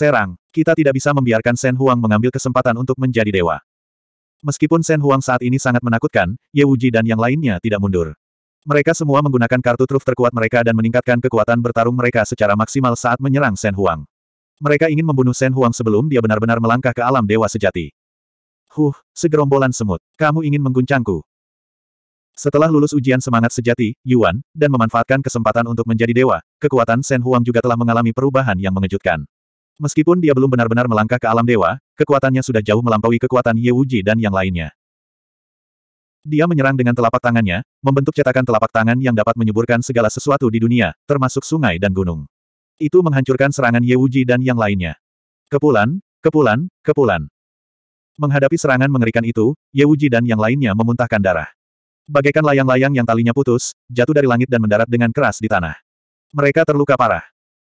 Serang, kita tidak bisa membiarkan Shen Huang mengambil kesempatan untuk menjadi dewa. Meskipun Shen Huang saat ini sangat menakutkan, Ye Wuji dan yang lainnya tidak mundur. Mereka semua menggunakan kartu truf terkuat mereka dan meningkatkan kekuatan bertarung mereka secara maksimal saat menyerang Shen Huang. Mereka ingin membunuh Shen Huang sebelum dia benar-benar melangkah ke alam dewa sejati. Huh, segerombolan semut, kamu ingin mengguncangku. Setelah lulus ujian semangat sejati, Yuan, dan memanfaatkan kesempatan untuk menjadi dewa, kekuatan Shen Huang juga telah mengalami perubahan yang mengejutkan. Meskipun dia belum benar-benar melangkah ke alam dewa, kekuatannya sudah jauh melampaui kekuatan Ye Wuji dan yang lainnya. Dia menyerang dengan telapak tangannya, membentuk cetakan telapak tangan yang dapat menyuburkan segala sesuatu di dunia, termasuk sungai dan gunung. Itu menghancurkan serangan Ye Wuji dan yang lainnya. Kepulan, kepulan, kepulan. Menghadapi serangan mengerikan itu, Ye Wuji dan yang lainnya memuntahkan darah. Bagaikan layang-layang yang talinya putus, jatuh dari langit dan mendarat dengan keras di tanah. Mereka terluka parah.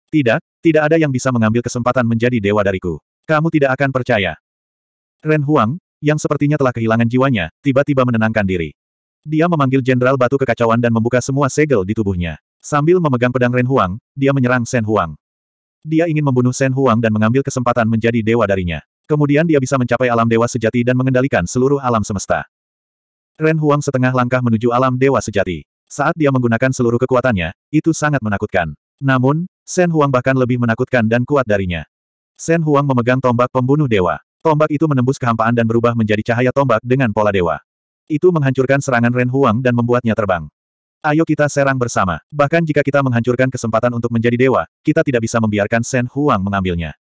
Tidak, tidak ada yang bisa mengambil kesempatan menjadi dewa dariku. Kamu tidak akan percaya. Ren Huang, yang sepertinya telah kehilangan jiwanya, tiba-tiba menenangkan diri. Dia memanggil Jenderal Batu Kekacauan dan membuka semua segel di tubuhnya. Sambil memegang pedang Ren Huang, dia menyerang Sen Huang. Dia ingin membunuh Sen Huang dan mengambil kesempatan menjadi dewa darinya. Kemudian dia bisa mencapai alam dewa sejati dan mengendalikan seluruh alam semesta. Ren Huang setengah langkah menuju alam dewa sejati. Saat dia menggunakan seluruh kekuatannya, itu sangat menakutkan. Namun, Shen Huang bahkan lebih menakutkan dan kuat darinya. Shen Huang memegang tombak pembunuh dewa. Tombak itu menembus kehampaan dan berubah menjadi cahaya tombak dengan pola dewa. Itu menghancurkan serangan Ren Huang dan membuatnya terbang. Ayo kita serang bersama. Bahkan jika kita menghancurkan kesempatan untuk menjadi dewa, kita tidak bisa membiarkan Shen Huang mengambilnya.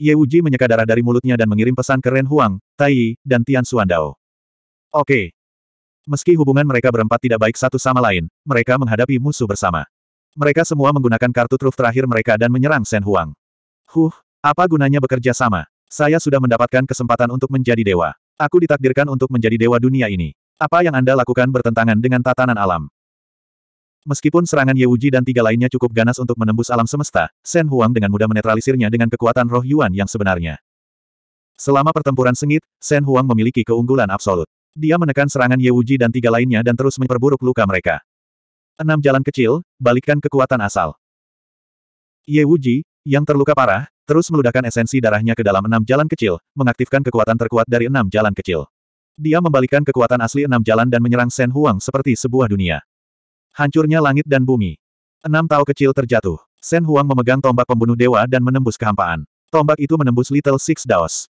Ye Wuji menyeka darah dari mulutnya dan mengirim pesan ke Ren Huang, Tai Yi, dan Tian Suandao. Oke. Meski hubungan mereka berempat tidak baik satu sama lain, mereka menghadapi musuh bersama. Mereka semua menggunakan kartu truf terakhir mereka dan menyerang Shen Huang. Huh, apa gunanya bekerja sama? Saya sudah mendapatkan kesempatan untuk menjadi dewa. Aku ditakdirkan untuk menjadi dewa dunia ini. Apa yang Anda lakukan bertentangan dengan tatanan alam? Meskipun serangan Ye Wuji dan tiga lainnya cukup ganas untuk menembus alam semesta, Shen Huang dengan mudah menetralisirnya dengan kekuatan roh Yuan yang sebenarnya. Selama pertempuran sengit, Shen Huang memiliki keunggulan absolut. Dia menekan serangan Ye Wuji dan tiga lainnya dan terus memperburuk luka mereka. Enam jalan kecil, balikkan kekuatan asal. Ye Wuji, yang terluka parah, terus meludahkan esensi darahnya ke dalam enam jalan kecil, mengaktifkan kekuatan terkuat dari enam jalan kecil. Dia membalikkan kekuatan asli enam jalan dan menyerang Shen Huang seperti sebuah dunia. Hancurnya langit dan bumi. Enam tao kecil terjatuh. Shen Huang memegang tombak pembunuh dewa dan menembus kehampaan. Tombak itu menembus Little Six Daos.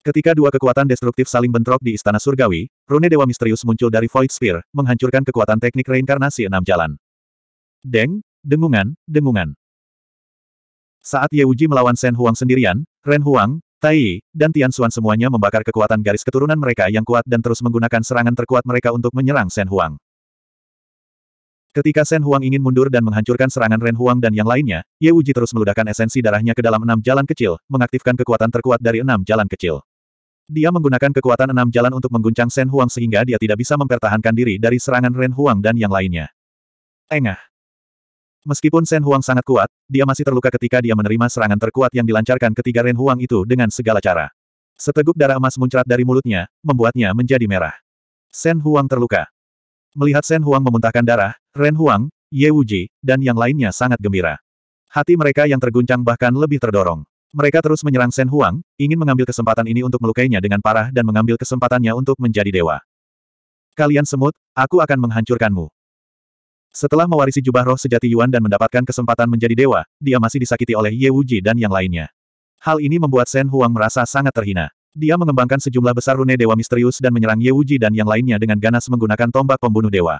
Ketika dua kekuatan destruktif saling bentrok di Istana Surgawi, Rune Dewa Misterius muncul dari Void Sphere, menghancurkan kekuatan teknik reinkarnasi enam jalan. Deng, dengungan, dengungan. Saat Ye Uji melawan Shen Huang sendirian, Ren Huang, Tai Yi, dan Tian Xuan semuanya membakar kekuatan garis keturunan mereka yang kuat dan terus menggunakan serangan terkuat mereka untuk menyerang Shen Huang. Ketika Shen Huang ingin mundur dan menghancurkan serangan Ren Huang dan yang lainnya, Ye Uji terus meludahkan esensi darahnya ke dalam enam jalan kecil, mengaktifkan kekuatan terkuat dari enam jalan kecil. Dia menggunakan kekuatan enam jalan untuk mengguncang Shen Huang sehingga dia tidak bisa mempertahankan diri dari serangan Ren Huang dan yang lainnya. Engah. Meskipun Shen Huang sangat kuat, dia masih terluka ketika dia menerima serangan terkuat yang dilancarkan ketiga Ren Huang itu dengan segala cara. Seteguk darah emas muncrat dari mulutnya, membuatnya menjadi merah. Shen Huang terluka. Melihat Shen Huang memuntahkan darah, Ren Huang, Ye Wuji, dan yang lainnya sangat gembira. Hati mereka yang terguncang bahkan lebih terdorong. Mereka terus menyerang Shen Huang, ingin mengambil kesempatan ini untuk melukainya dengan parah dan mengambil kesempatannya untuk menjadi dewa. Kalian semut, aku akan menghancurkanmu. Setelah mewarisi jubah roh sejati Yuan dan mendapatkan kesempatan menjadi dewa, dia masih disakiti oleh Ye Wuji dan yang lainnya. Hal ini membuat Shen Huang merasa sangat terhina. Dia mengembangkan sejumlah besar rune dewa misterius dan menyerang Ye Wuji dan yang lainnya dengan ganas menggunakan tombak pembunuh dewa.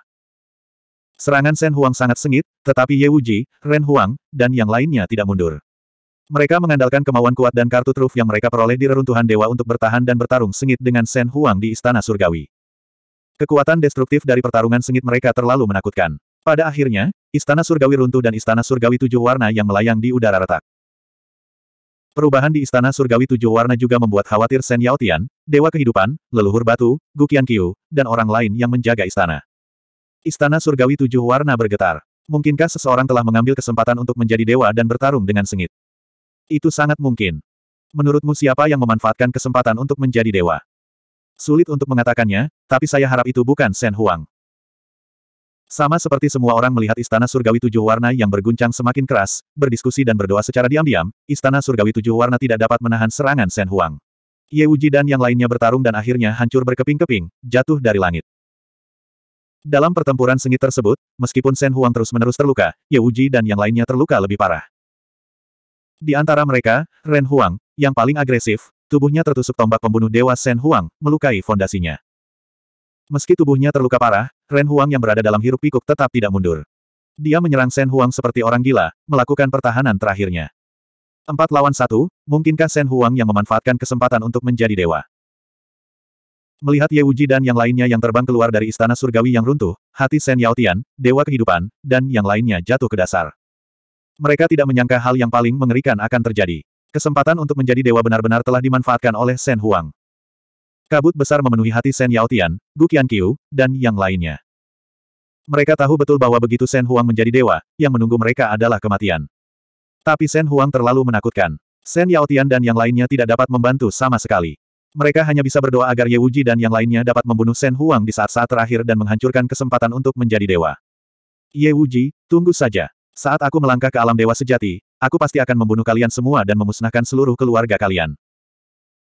Serangan Shen Huang sangat sengit, tetapi Ye Wuji, Ren Huang, dan yang lainnya tidak mundur. Mereka mengandalkan kemauan kuat dan kartu truf yang mereka peroleh di reruntuhan dewa untuk bertahan dan bertarung sengit dengan Shen Huang di Istana Surgawi. Kekuatan destruktif dari pertarungan sengit mereka terlalu menakutkan. Pada akhirnya, Istana Surgawi runtuh dan Istana Surgawi Tujuh Warna yang melayang di udara retak. Perubahan di Istana Surgawi Tujuh Warna juga membuat khawatir Shen Yaotian, Dewa Kehidupan, Leluhur Batu, Gukian Qiu, dan orang lain yang menjaga istana. Istana Surgawi Tujuh Warna bergetar. Mungkinkah seseorang telah mengambil kesempatan untuk menjadi dewa dan bertarung dengan sengit? Itu sangat mungkin. Menurutmu siapa yang memanfaatkan kesempatan untuk menjadi dewa? Sulit untuk mengatakannya, tapi saya harap itu bukan Shen Huang. Sama seperti semua orang melihat istana surgawi tujuh warna yang berguncang semakin keras, berdiskusi dan berdoa secara diam-diam, istana surgawi tujuh warna tidak dapat menahan serangan Shen Huang. Ye Wuji dan yang lainnya bertarung dan akhirnya hancur berkeping-keping, jatuh dari langit. Dalam pertempuran sengit tersebut, meskipun Shen Huang terus-menerus terluka, Ye Wuji dan yang lainnya terluka lebih parah. Di antara mereka, Ren Huang, yang paling agresif, tubuhnya tertusuk tombak pembunuh Dewa Sen Huang, melukai fondasinya. Meski tubuhnya terluka parah, Ren Huang yang berada dalam hirup pikuk tetap tidak mundur. Dia menyerang Sen Huang seperti orang gila, melakukan pertahanan terakhirnya. Empat lawan satu, mungkinkah Sen Huang yang memanfaatkan kesempatan untuk menjadi dewa? Melihat Ye Wuji dan yang lainnya yang terbang keluar dari istana surgawi yang runtuh, hati Sen Yaotian, dewa kehidupan, dan yang lainnya jatuh ke dasar. Mereka tidak menyangka hal yang paling mengerikan akan terjadi. Kesempatan untuk menjadi dewa benar-benar telah dimanfaatkan oleh Shen Huang. Kabut besar memenuhi hati Shen Yaotian, Gu Qianqiu, dan yang lainnya. Mereka tahu betul bahwa begitu Shen Huang menjadi dewa, yang menunggu mereka adalah kematian. Tapi Shen Huang terlalu menakutkan. Shen Yaotian dan yang lainnya tidak dapat membantu sama sekali. Mereka hanya bisa berdoa agar Ye Wuji dan yang lainnya dapat membunuh Shen Huang di saat-saat terakhir dan menghancurkan kesempatan untuk menjadi dewa. Ye Wuji, tunggu saja. Saat aku melangkah ke alam dewa sejati, aku pasti akan membunuh kalian semua dan memusnahkan seluruh keluarga kalian.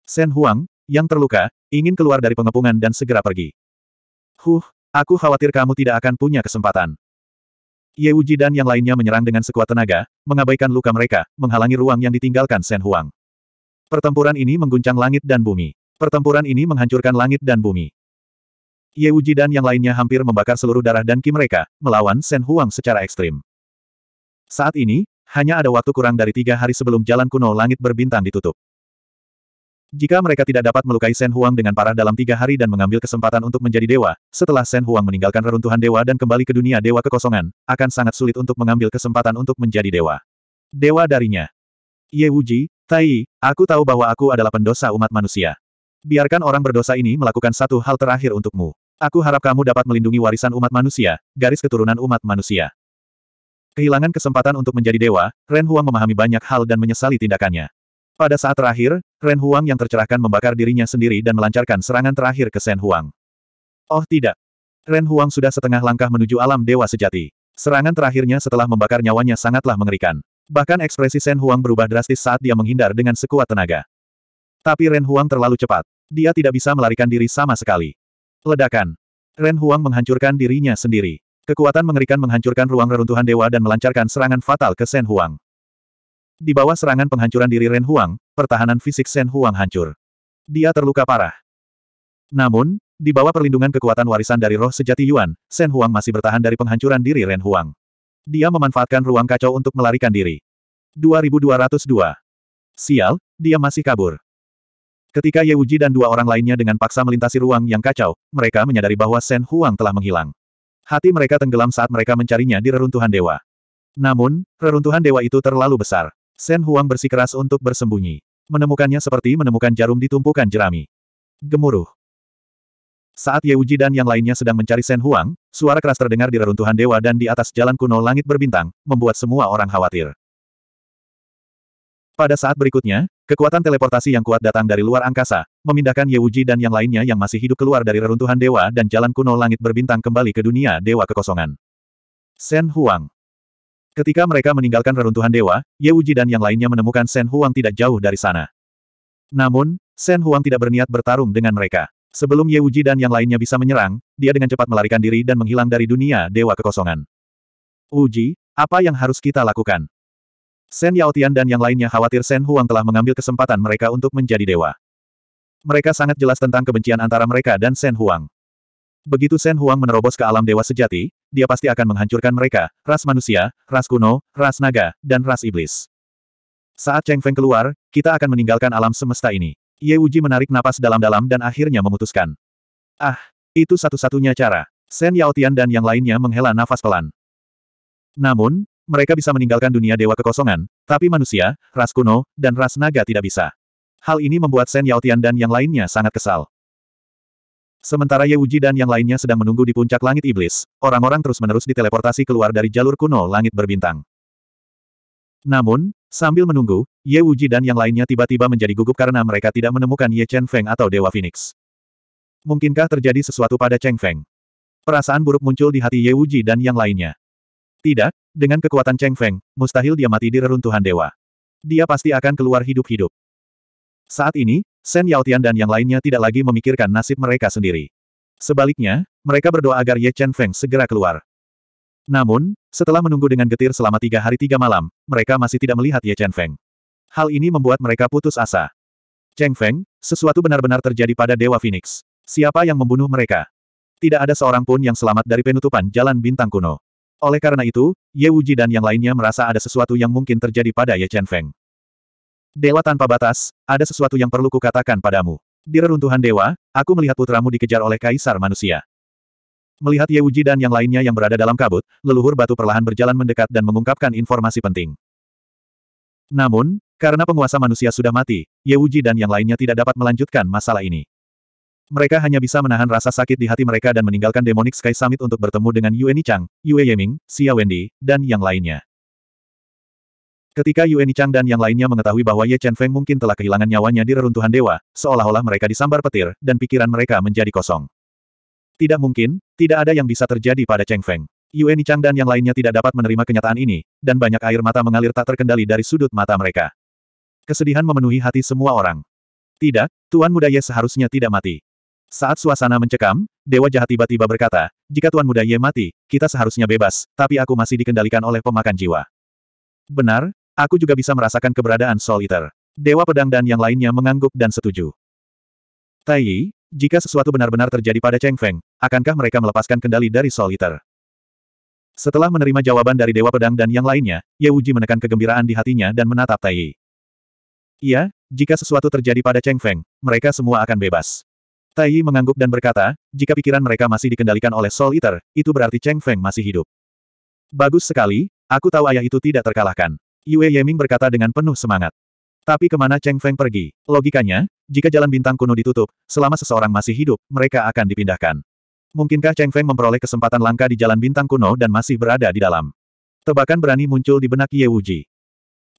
Sen Huang, yang terluka, ingin keluar dari pengepungan dan segera pergi. Huh, aku khawatir kamu tidak akan punya kesempatan. Ye Wuji dan yang lainnya menyerang dengan sekuat tenaga, mengabaikan luka mereka, menghalangi ruang yang ditinggalkan Sen Huang. Pertempuran ini mengguncang langit dan bumi. Pertempuran ini menghancurkan langit dan bumi. Ye Wuji dan yang lainnya hampir membakar seluruh darah dan ki mereka, melawan Sen Huang secara ekstrim. Saat ini, hanya ada waktu kurang dari tiga hari sebelum jalan kuno langit berbintang ditutup. Jika mereka tidak dapat melukai Shen Huang dengan parah dalam tiga hari dan mengambil kesempatan untuk menjadi dewa, setelah Shen Huang meninggalkan reruntuhan dewa dan kembali ke dunia dewa kekosongan, akan sangat sulit untuk mengambil kesempatan untuk menjadi dewa. Dewa darinya. Ye Wuji, Tai, aku tahu bahwa aku adalah pendosa umat manusia. Biarkan orang berdosa ini melakukan satu hal terakhir untukmu. Aku harap kamu dapat melindungi warisan umat manusia, garis keturunan umat manusia. Kehilangan kesempatan untuk menjadi dewa, Ren Huang memahami banyak hal dan menyesali tindakannya. Pada saat terakhir, Ren Huang yang tercerahkan membakar dirinya sendiri dan melancarkan serangan terakhir ke Shen Huang. Oh tidak. Ren Huang sudah setengah langkah menuju alam dewa sejati. Serangan terakhirnya setelah membakar nyawanya sangatlah mengerikan. Bahkan ekspresi Shen Huang berubah drastis saat dia menghindar dengan sekuat tenaga. Tapi Ren Huang terlalu cepat. Dia tidak bisa melarikan diri sama sekali. Ledakan. Ren Huang menghancurkan dirinya sendiri. Kekuatan mengerikan menghancurkan ruang reruntuhan dewa dan melancarkan serangan fatal ke Shen Huang. Di bawah serangan penghancuran diri Ren Huang, pertahanan fisik Shen Huang hancur. Dia terluka parah. Namun, di bawah perlindungan kekuatan warisan dari roh sejati Yuan, Shen Huang masih bertahan dari penghancuran diri Ren Huang. Dia memanfaatkan ruang kacau untuk melarikan diri. 2202. Sial, dia masih kabur. Ketika Ye Wuji dan dua orang lainnya dengan paksa melintasi ruang yang kacau, mereka menyadari bahwa Shen Huang telah menghilang. Hati mereka tenggelam saat mereka mencarinya di reruntuhan dewa. Namun, reruntuhan dewa itu terlalu besar. Shen Huang bersikeras untuk bersembunyi. Menemukannya seperti menemukan jarum di tumpukan jerami. Gemuruh. Saat Ye Uji dan yang lainnya sedang mencari Shen Huang, suara keras terdengar di reruntuhan dewa dan di atas jalan kuno langit berbintang, membuat semua orang khawatir. Pada saat berikutnya, Kekuatan teleportasi yang kuat datang dari luar angkasa, memindahkan Ye Wuji dan yang lainnya yang masih hidup keluar dari reruntuhan dewa dan jalan kuno langit berbintang kembali ke dunia dewa kekosongan. Sen Huang Ketika mereka meninggalkan reruntuhan dewa, Ye Wuji dan yang lainnya menemukan Sen Huang tidak jauh dari sana. Namun, Sen Huang tidak berniat bertarung dengan mereka. Sebelum Ye Wuji dan yang lainnya bisa menyerang, dia dengan cepat melarikan diri dan menghilang dari dunia dewa kekosongan. Uji, apa yang harus kita lakukan? Shen Yaotian dan yang lainnya khawatir Shen Huang telah mengambil kesempatan mereka untuk menjadi dewa. Mereka sangat jelas tentang kebencian antara mereka dan Shen Huang. Begitu Shen Huang menerobos ke alam dewa sejati, dia pasti akan menghancurkan mereka, ras manusia, ras kuno, ras naga, dan ras iblis. Saat Cheng Feng keluar, kita akan meninggalkan alam semesta ini. Ye Wuji menarik napas dalam-dalam dan akhirnya memutuskan. Ah, itu satu-satunya cara. Shen Yaotian dan yang lainnya menghela nafas pelan. Namun, mereka bisa meninggalkan dunia dewa kekosongan, tapi manusia, ras kuno, dan ras naga tidak bisa. Hal ini membuat Sen Yao Tian dan yang lainnya sangat kesal. Sementara Ye Wuji dan yang lainnya sedang menunggu di puncak langit iblis, orang-orang terus-menerus diteleportasi keluar dari jalur kuno langit berbintang. Namun, sambil menunggu, Ye Wuji dan yang lainnya tiba-tiba menjadi gugup karena mereka tidak menemukan Ye Chen Feng atau Dewa Phoenix. Mungkinkah terjadi sesuatu pada Cheng Feng? Perasaan buruk muncul di hati Ye Wuji dan yang lainnya. Tidak, dengan kekuatan Cheng Feng, mustahil dia mati di reruntuhan dewa. Dia pasti akan keluar hidup-hidup. Saat ini, Shen Yaotian dan yang lainnya tidak lagi memikirkan nasib mereka sendiri. Sebaliknya, mereka berdoa agar Ye Chen Feng segera keluar. Namun, setelah menunggu dengan getir selama tiga hari tiga malam, mereka masih tidak melihat Ye Chen Feng. Hal ini membuat mereka putus asa. Cheng Feng, sesuatu benar-benar terjadi pada Dewa Phoenix. Siapa yang membunuh mereka? Tidak ada seorang pun yang selamat dari penutupan jalan bintang kuno. Oleh karena itu, Ye Wuji dan yang lainnya merasa ada sesuatu yang mungkin terjadi pada Ye Chen Feng. Dewa tanpa batas, ada sesuatu yang perlu kukatakan padamu. Di reruntuhan dewa, aku melihat putramu dikejar oleh kaisar manusia. Melihat Ye Wuji dan yang lainnya yang berada dalam kabut, leluhur batu perlahan berjalan mendekat dan mengungkapkan informasi penting. Namun, karena penguasa manusia sudah mati, Ye Wuji dan yang lainnya tidak dapat melanjutkan masalah ini. Mereka hanya bisa menahan rasa sakit di hati mereka dan meninggalkan Demonic Sky Summit untuk bertemu dengan Yue Nichang, Yue Yeming, Xia Wendy, dan yang lainnya. Ketika Yue Nichang dan yang lainnya mengetahui bahwa Ye Chen Feng mungkin telah kehilangan nyawanya di reruntuhan dewa, seolah-olah mereka disambar petir, dan pikiran mereka menjadi kosong. Tidak mungkin, tidak ada yang bisa terjadi pada Cheng Feng. Yue Nichang dan yang lainnya tidak dapat menerima kenyataan ini, dan banyak air mata mengalir tak terkendali dari sudut mata mereka. Kesedihan memenuhi hati semua orang. Tidak, Tuan Muda Ye seharusnya tidak mati. Saat suasana mencekam, Dewa Jahat tiba-tiba berkata, jika Tuan Muda Ye mati, kita seharusnya bebas, tapi aku masih dikendalikan oleh pemakan jiwa. Benar, aku juga bisa merasakan keberadaan Soul Eater. Dewa Pedang dan yang lainnya mengangguk dan setuju. Tai jika sesuatu benar-benar terjadi pada Cheng Feng, akankah mereka melepaskan kendali dari Soul Eater? Setelah menerima jawaban dari Dewa Pedang dan yang lainnya, Ye Wuji menekan kegembiraan di hatinya dan menatap Tai Iya, jika sesuatu terjadi pada Cheng Feng, mereka semua akan bebas. Tai Yi mengangguk dan berkata, jika pikiran mereka masih dikendalikan oleh Soul Eater, itu berarti Cheng Feng masih hidup. Bagus sekali, aku tahu ayah itu tidak terkalahkan. Yue Yeming berkata dengan penuh semangat. Tapi kemana Cheng Feng pergi? Logikanya, jika jalan bintang kuno ditutup, selama seseorang masih hidup, mereka akan dipindahkan. Mungkinkah Cheng Feng memperoleh kesempatan langka di jalan bintang kuno dan masih berada di dalam? Tebakan berani muncul di benak Ye Wuji.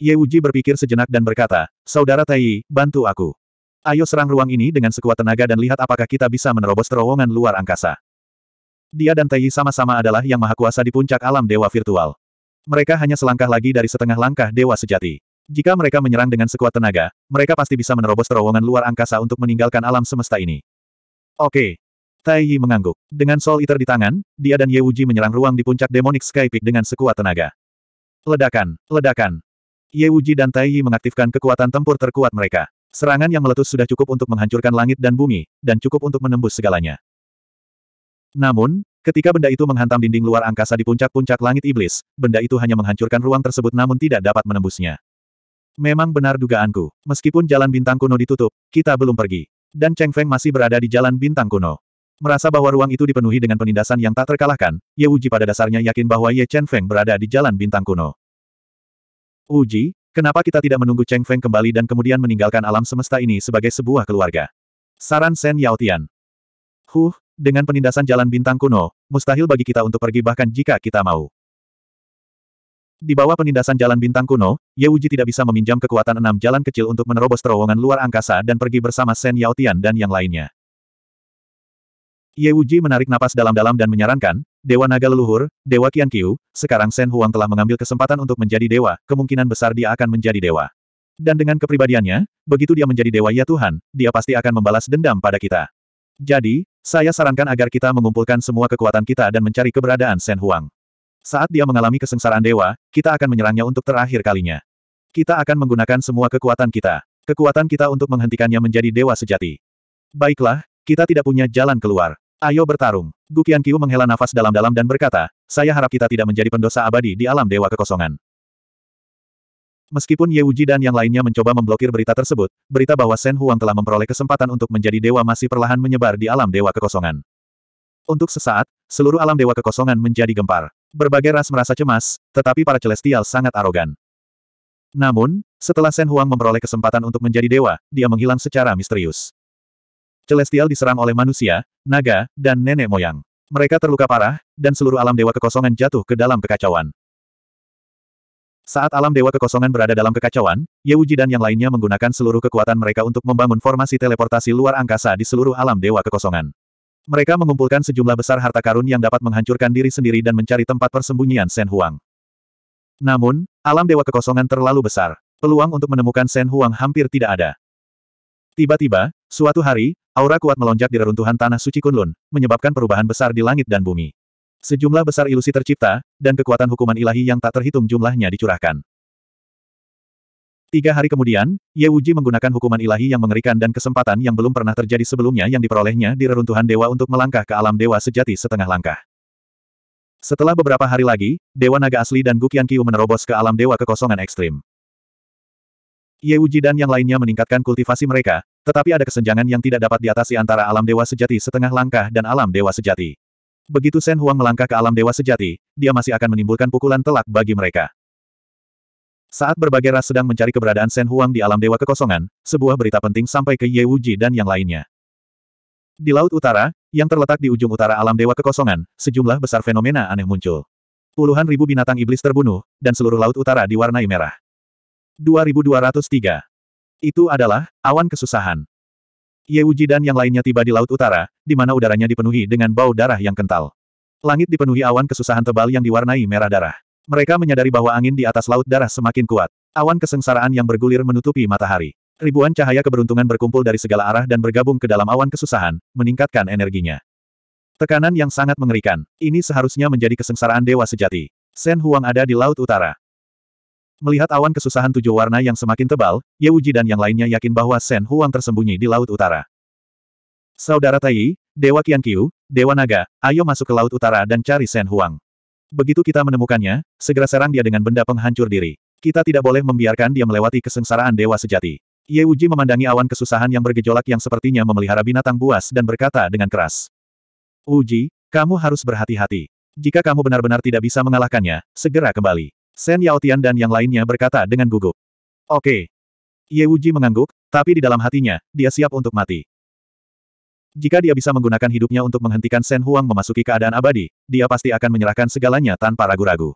Ye Wuji berpikir sejenak dan berkata, Saudara Tai, bantu aku. Ayo serang ruang ini dengan sekuat tenaga dan lihat apakah kita bisa menerobos terowongan luar angkasa. Dia dan Tei sama-sama adalah yang maha kuasa di puncak alam dewa virtual. Mereka hanya selangkah lagi dari setengah langkah dewa sejati. Jika mereka menyerang dengan sekuat tenaga, mereka pasti bisa menerobos terowongan luar angkasa untuk meninggalkan alam semesta ini. Oke. Tai Yi mengangguk. Dengan Soul Eater di tangan, dia dan Ye Wuji menyerang ruang di puncak Demonic Sky Peak dengan sekuat tenaga. Ledakan, ledakan. Ye Wuji dan Tai Yi mengaktifkan kekuatan tempur terkuat mereka. Serangan yang meletus sudah cukup untuk menghancurkan langit dan bumi, dan cukup untuk menembus segalanya. Namun, ketika benda itu menghantam dinding luar angkasa di puncak-puncak langit iblis, benda itu hanya menghancurkan ruang tersebut namun tidak dapat menembusnya. Memang benar dugaanku, meskipun jalan bintang kuno ditutup, kita belum pergi. Dan Cheng Feng masih berada di jalan bintang kuno. Merasa bahwa ruang itu dipenuhi dengan penindasan yang tak terkalahkan, Ye Uji pada dasarnya yakin bahwa Ye Chen Feng berada di jalan bintang kuno. Uji, Kenapa kita tidak menunggu Cheng Feng kembali dan kemudian meninggalkan alam semesta ini sebagai sebuah keluarga? Saran Sen Tian. Huh, dengan penindasan jalan bintang kuno, mustahil bagi kita untuk pergi bahkan jika kita mau. Di bawah penindasan jalan bintang kuno, Ye Wuji tidak bisa meminjam kekuatan enam jalan kecil untuk menerobos terowongan luar angkasa dan pergi bersama Sen Tian dan yang lainnya. Ye Wuji menarik napas dalam-dalam dan menyarankan, Dewa Naga Leluhur, Dewa Qian Qiu, sekarang Shen Huang telah mengambil kesempatan untuk menjadi dewa, kemungkinan besar dia akan menjadi dewa. Dan dengan kepribadiannya, begitu dia menjadi dewa ya Tuhan, dia pasti akan membalas dendam pada kita. Jadi, saya sarankan agar kita mengumpulkan semua kekuatan kita dan mencari keberadaan Shen Huang. Saat dia mengalami kesengsaraan dewa, kita akan menyerangnya untuk terakhir kalinya. Kita akan menggunakan semua kekuatan kita. Kekuatan kita untuk menghentikannya menjadi dewa sejati. Baiklah, kita tidak punya jalan keluar. Ayo bertarung. Gukian Kiu menghela nafas dalam-dalam dan berkata, saya harap kita tidak menjadi pendosa abadi di alam dewa kekosongan. Meskipun Ye Wuji dan yang lainnya mencoba memblokir berita tersebut, berita bahwa Shen Huang telah memperoleh kesempatan untuk menjadi dewa masih perlahan menyebar di alam dewa kekosongan. Untuk sesaat, seluruh alam dewa kekosongan menjadi gempar. Berbagai ras merasa cemas, tetapi para celestial sangat arogan. Namun, setelah Shen Huang memperoleh kesempatan untuk menjadi dewa, dia menghilang secara misterius. Celestial diserang oleh manusia, naga, dan nenek moyang. Mereka terluka parah, dan seluruh alam dewa kekosongan jatuh ke dalam kekacauan. Saat alam dewa kekosongan berada dalam kekacauan, Yewuji dan yang lainnya menggunakan seluruh kekuatan mereka untuk membangun formasi teleportasi luar angkasa di seluruh alam dewa kekosongan. Mereka mengumpulkan sejumlah besar harta karun yang dapat menghancurkan diri sendiri dan mencari tempat persembunyian Sen Huang. Namun, alam dewa kekosongan terlalu besar. Peluang untuk menemukan Sen Huang hampir tidak ada. Tiba-tiba, suatu hari, Aura kuat melonjak di reruntuhan tanah suci Kunlun, menyebabkan perubahan besar di langit dan bumi. Sejumlah besar ilusi tercipta, dan kekuatan hukuman ilahi yang tak terhitung jumlahnya dicurahkan. Tiga hari kemudian, Ye Wuji menggunakan hukuman ilahi yang mengerikan dan kesempatan yang belum pernah terjadi sebelumnya yang diperolehnya di reruntuhan dewa untuk melangkah ke alam dewa sejati setengah langkah. Setelah beberapa hari lagi, Dewa Naga Asli dan Gukian Kiu menerobos ke alam dewa kekosongan ekstrim. Ye Wuji dan yang lainnya meningkatkan kultivasi mereka, tetapi ada kesenjangan yang tidak dapat diatasi antara alam dewa sejati setengah langkah dan alam dewa sejati. Begitu Shen Huang melangkah ke alam dewa sejati, dia masih akan menimbulkan pukulan telak bagi mereka. Saat berbagai ras sedang mencari keberadaan Shen Huang di alam dewa kekosongan, sebuah berita penting sampai ke Ye Wuji dan yang lainnya. Di Laut Utara, yang terletak di ujung utara alam dewa kekosongan, sejumlah besar fenomena aneh muncul. Puluhan ribu binatang iblis terbunuh, dan seluruh Laut Utara diwarnai merah. 2203 itu adalah awan kesusahan. Ye Wuji dan yang lainnya tiba di Laut Utara, di mana udaranya dipenuhi dengan bau darah yang kental. Langit dipenuhi awan kesusahan tebal yang diwarnai merah darah. Mereka menyadari bahwa angin di atas laut darah semakin kuat. Awan kesengsaraan yang bergulir menutupi matahari. Ribuan cahaya keberuntungan berkumpul dari segala arah dan bergabung ke dalam awan kesusahan, meningkatkan energinya. Tekanan yang sangat mengerikan. Ini seharusnya menjadi kesengsaraan dewa sejati. Sen Huang ada di Laut Utara. Melihat awan kesusahan tujuh warna yang semakin tebal, Ye Wuji dan yang lainnya yakin bahwa Shen Huang tersembunyi di Laut Utara. Saudara Tai, Dewa Qian Qiu, Dewa Naga, ayo masuk ke Laut Utara dan cari Shen Huang. Begitu kita menemukannya, segera serang dia dengan benda penghancur diri. Kita tidak boleh membiarkan dia melewati kesengsaraan Dewa Sejati. Ye Wuji memandangi awan kesusahan yang bergejolak yang sepertinya memelihara binatang buas dan berkata dengan keras. Uji, kamu harus berhati-hati. Jika kamu benar-benar tidak bisa mengalahkannya, segera kembali. Shen Yaotian dan yang lainnya berkata dengan gugup. Oke. Okay. Ye Wuji mengangguk, tapi di dalam hatinya, dia siap untuk mati. Jika dia bisa menggunakan hidupnya untuk menghentikan Sen Huang memasuki keadaan abadi, dia pasti akan menyerahkan segalanya tanpa ragu-ragu.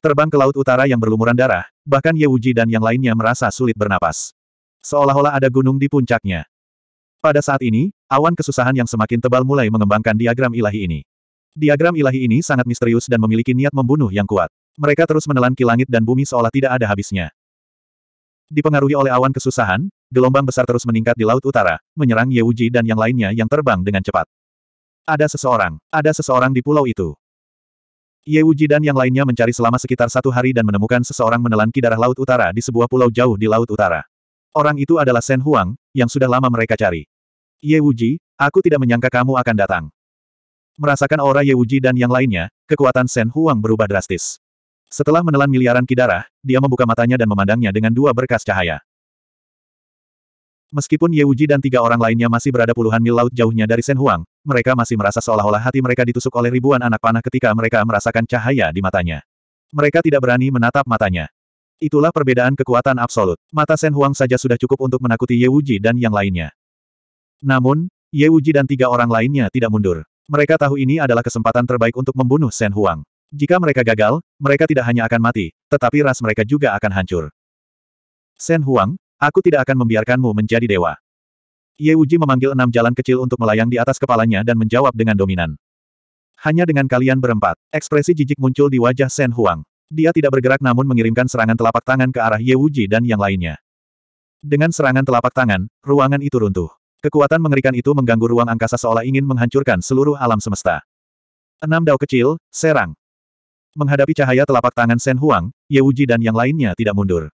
Terbang ke laut utara yang berlumuran darah, bahkan Ye Wuji dan yang lainnya merasa sulit bernapas. Seolah-olah ada gunung di puncaknya. Pada saat ini, awan kesusahan yang semakin tebal mulai mengembangkan diagram ilahi ini. Diagram ilahi ini sangat misterius dan memiliki niat membunuh yang kuat. Mereka terus menelan ki langit dan bumi seolah tidak ada habisnya. Dipengaruhi oleh awan kesusahan, gelombang besar terus meningkat di Laut Utara, menyerang Ye Yewuji dan yang lainnya yang terbang dengan cepat. Ada seseorang, ada seseorang di pulau itu. Ye Yewuji dan yang lainnya mencari selama sekitar satu hari dan menemukan seseorang menelan ki darah Laut Utara di sebuah pulau jauh di Laut Utara. Orang itu adalah Shen Huang, yang sudah lama mereka cari. Ye Yewuji, aku tidak menyangka kamu akan datang. Merasakan aura Ye Yewuji dan yang lainnya, kekuatan Shen Huang berubah drastis. Setelah menelan miliaran kidara, dia membuka matanya dan memandangnya dengan dua berkas cahaya. Meskipun Ye Wuji dan tiga orang lainnya masih berada puluhan mil laut jauhnya dari Shen Huang, mereka masih merasa seolah-olah hati mereka ditusuk oleh ribuan anak panah ketika mereka merasakan cahaya di matanya. Mereka tidak berani menatap matanya. Itulah perbedaan kekuatan absolut. Mata Shen Huang saja sudah cukup untuk menakuti Ye Wuji dan yang lainnya. Namun, Ye Wuji dan tiga orang lainnya tidak mundur. Mereka tahu ini adalah kesempatan terbaik untuk membunuh Shen Huang. Jika mereka gagal, mereka tidak hanya akan mati, tetapi ras mereka juga akan hancur. Sen Huang, aku tidak akan membiarkanmu menjadi dewa. Ye Wuji memanggil enam jalan kecil untuk melayang di atas kepalanya dan menjawab dengan dominan. Hanya dengan kalian berempat, ekspresi jijik muncul di wajah Sen Huang. Dia tidak bergerak namun mengirimkan serangan telapak tangan ke arah Ye Wuji dan yang lainnya. Dengan serangan telapak tangan, ruangan itu runtuh. Kekuatan mengerikan itu mengganggu ruang angkasa seolah ingin menghancurkan seluruh alam semesta. Enam dao kecil, serang. Menghadapi cahaya telapak tangan Shen Huang, Ye Wuji dan yang lainnya tidak mundur.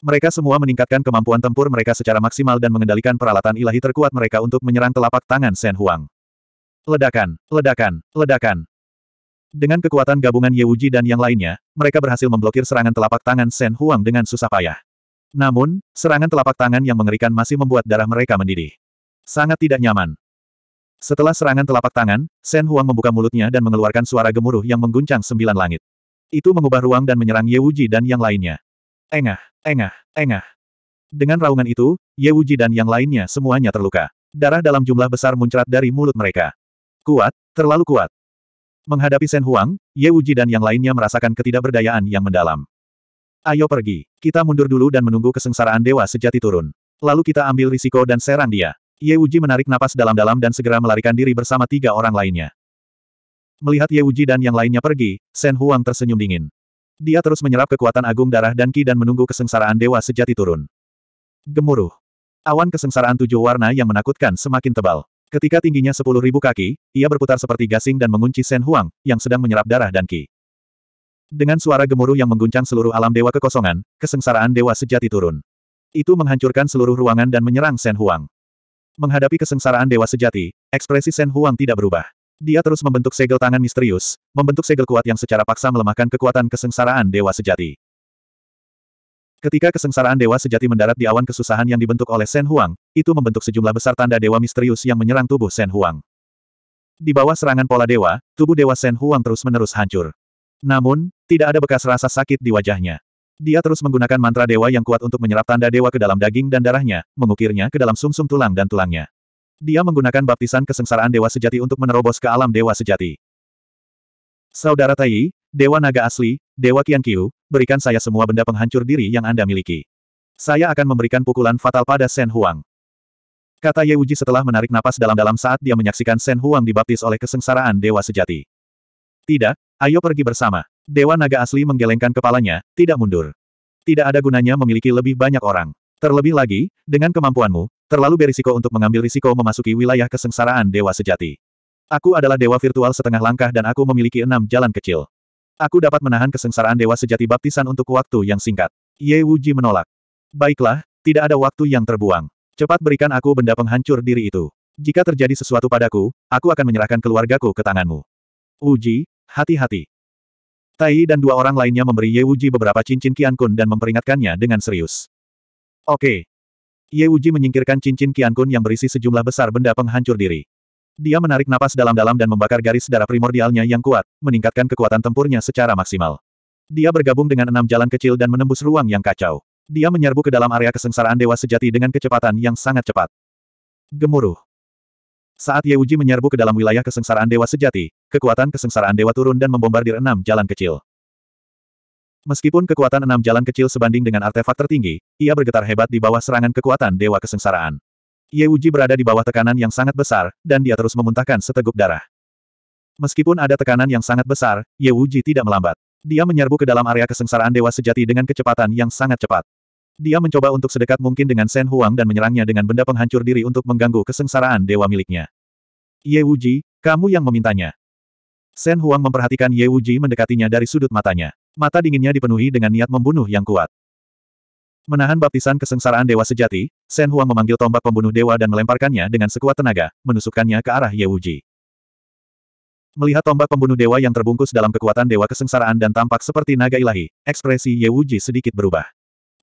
Mereka semua meningkatkan kemampuan tempur mereka secara maksimal dan mengendalikan peralatan ilahi terkuat mereka untuk menyerang telapak tangan Shen Huang. Ledakan, ledakan, ledakan. Dengan kekuatan gabungan Ye Wuji dan yang lainnya, mereka berhasil memblokir serangan telapak tangan Shen Huang dengan susah payah. Namun, serangan telapak tangan yang mengerikan masih membuat darah mereka mendidih. Sangat tidak nyaman. Setelah serangan telapak tangan, Shen Huang membuka mulutnya dan mengeluarkan suara gemuruh yang mengguncang sembilan langit. Itu mengubah ruang dan menyerang Ye Wuji dan yang lainnya. Engah, engah, engah. Dengan raungan itu, Ye Wuji dan yang lainnya semuanya terluka. Darah dalam jumlah besar muncrat dari mulut mereka. Kuat, terlalu kuat. Menghadapi Shen Huang, Ye Wuji dan yang lainnya merasakan ketidakberdayaan yang mendalam. Ayo pergi, kita mundur dulu dan menunggu kesengsaraan dewa sejati turun. Lalu kita ambil risiko dan serang dia. Ye Wuji menarik napas dalam-dalam dan segera melarikan diri bersama tiga orang lainnya. Melihat Ye Wuji dan yang lainnya pergi, Shen Huang tersenyum dingin. Dia terus menyerap kekuatan agung darah dan ki dan menunggu kesengsaraan dewa sejati turun. Gemuruh. Awan kesengsaraan tujuh warna yang menakutkan semakin tebal. Ketika tingginya sepuluh ribu kaki, ia berputar seperti gasing dan mengunci Shen Huang, yang sedang menyerap darah dan ki. Dengan suara gemuruh yang mengguncang seluruh alam dewa kekosongan, kesengsaraan dewa sejati turun. Itu menghancurkan seluruh ruangan dan menyerang Shen Huang. Menghadapi kesengsaraan dewa sejati, ekspresi Shen Huang tidak berubah. Dia terus membentuk segel tangan misterius, membentuk segel kuat yang secara paksa melemahkan kekuatan kesengsaraan dewa sejati. Ketika kesengsaraan dewa sejati mendarat di awan kesusahan yang dibentuk oleh Shen Huang, itu membentuk sejumlah besar tanda dewa misterius yang menyerang tubuh Shen Huang. Di bawah serangan pola dewa, tubuh dewa Shen Huang terus-menerus hancur. Namun, tidak ada bekas rasa sakit di wajahnya. Dia terus menggunakan mantra dewa yang kuat untuk menyerap tanda dewa ke dalam daging dan darahnya, mengukirnya ke dalam sumsum -sum tulang dan tulangnya. Dia menggunakan baptisan kesengsaraan dewa sejati untuk menerobos ke alam dewa sejati. Saudara Tai, Dewa Naga Asli, Dewa Qiu, berikan saya semua benda penghancur diri yang Anda miliki. Saya akan memberikan pukulan fatal pada Shen Huang. Kata Ye Uji setelah menarik napas dalam-dalam saat dia menyaksikan Shen Huang dibaptis oleh kesengsaraan dewa sejati. Tidak, Ayo pergi bersama. Dewa naga asli menggelengkan kepalanya, tidak mundur. Tidak ada gunanya memiliki lebih banyak orang. Terlebih lagi, dengan kemampuanmu, terlalu berisiko untuk mengambil risiko memasuki wilayah kesengsaraan dewa sejati. Aku adalah dewa virtual setengah langkah dan aku memiliki enam jalan kecil. Aku dapat menahan kesengsaraan dewa sejati baptisan untuk waktu yang singkat. Ye Wuji menolak. Baiklah, tidak ada waktu yang terbuang. Cepat berikan aku benda penghancur diri itu. Jika terjadi sesuatu padaku, aku akan menyerahkan keluargaku ke tanganmu. Uji, Hati-hati. Tai dan dua orang lainnya memberi Ye Wuji beberapa cincin Kun dan memperingatkannya dengan serius. Oke. Ye Wuji menyingkirkan cincin Kun yang berisi sejumlah besar benda penghancur diri. Dia menarik napas dalam-dalam dan membakar garis darah primordialnya yang kuat, meningkatkan kekuatan tempurnya secara maksimal. Dia bergabung dengan enam jalan kecil dan menembus ruang yang kacau. Dia menyerbu ke dalam area kesengsaraan dewa sejati dengan kecepatan yang sangat cepat. Gemuruh. Saat Ye Uji menyerbu ke dalam wilayah kesengsaraan dewa sejati, kekuatan kesengsaraan dewa turun dan membombardir enam jalan kecil. Meskipun kekuatan enam jalan kecil sebanding dengan artefak tertinggi, ia bergetar hebat di bawah serangan kekuatan dewa kesengsaraan. Ye Uji berada di bawah tekanan yang sangat besar, dan dia terus memuntahkan seteguk darah. Meskipun ada tekanan yang sangat besar, Ye Uji tidak melambat. Dia menyerbu ke dalam area kesengsaraan dewa sejati dengan kecepatan yang sangat cepat. Dia mencoba untuk sedekat mungkin dengan Shen Huang dan menyerangnya dengan benda penghancur diri untuk mengganggu kesengsaraan dewa miliknya. Ye Wuji, kamu yang memintanya. Shen Huang memperhatikan Ye Wuji mendekatinya dari sudut matanya. Mata dinginnya dipenuhi dengan niat membunuh yang kuat. Menahan baptisan kesengsaraan dewa sejati, Shen Huang memanggil tombak pembunuh dewa dan melemparkannya dengan sekuat tenaga, menusukkannya ke arah Ye Wuji. Melihat tombak pembunuh dewa yang terbungkus dalam kekuatan dewa kesengsaraan dan tampak seperti naga ilahi, ekspresi Ye Wuji sedikit berubah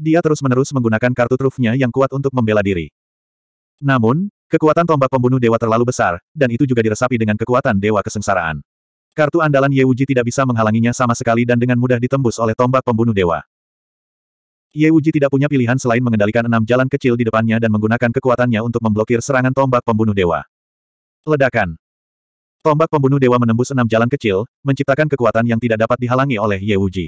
dia terus-menerus menggunakan kartu trufnya yang kuat untuk membela diri. Namun, kekuatan tombak pembunuh dewa terlalu besar, dan itu juga diresapi dengan kekuatan dewa kesengsaraan. Kartu andalan Ye Yewuji tidak bisa menghalanginya sama sekali dan dengan mudah ditembus oleh tombak pembunuh dewa. Ye Yewuji tidak punya pilihan selain mengendalikan enam jalan kecil di depannya dan menggunakan kekuatannya untuk memblokir serangan tombak pembunuh dewa. Ledakan. Tombak pembunuh dewa menembus enam jalan kecil, menciptakan kekuatan yang tidak dapat dihalangi oleh Ye Yewuji.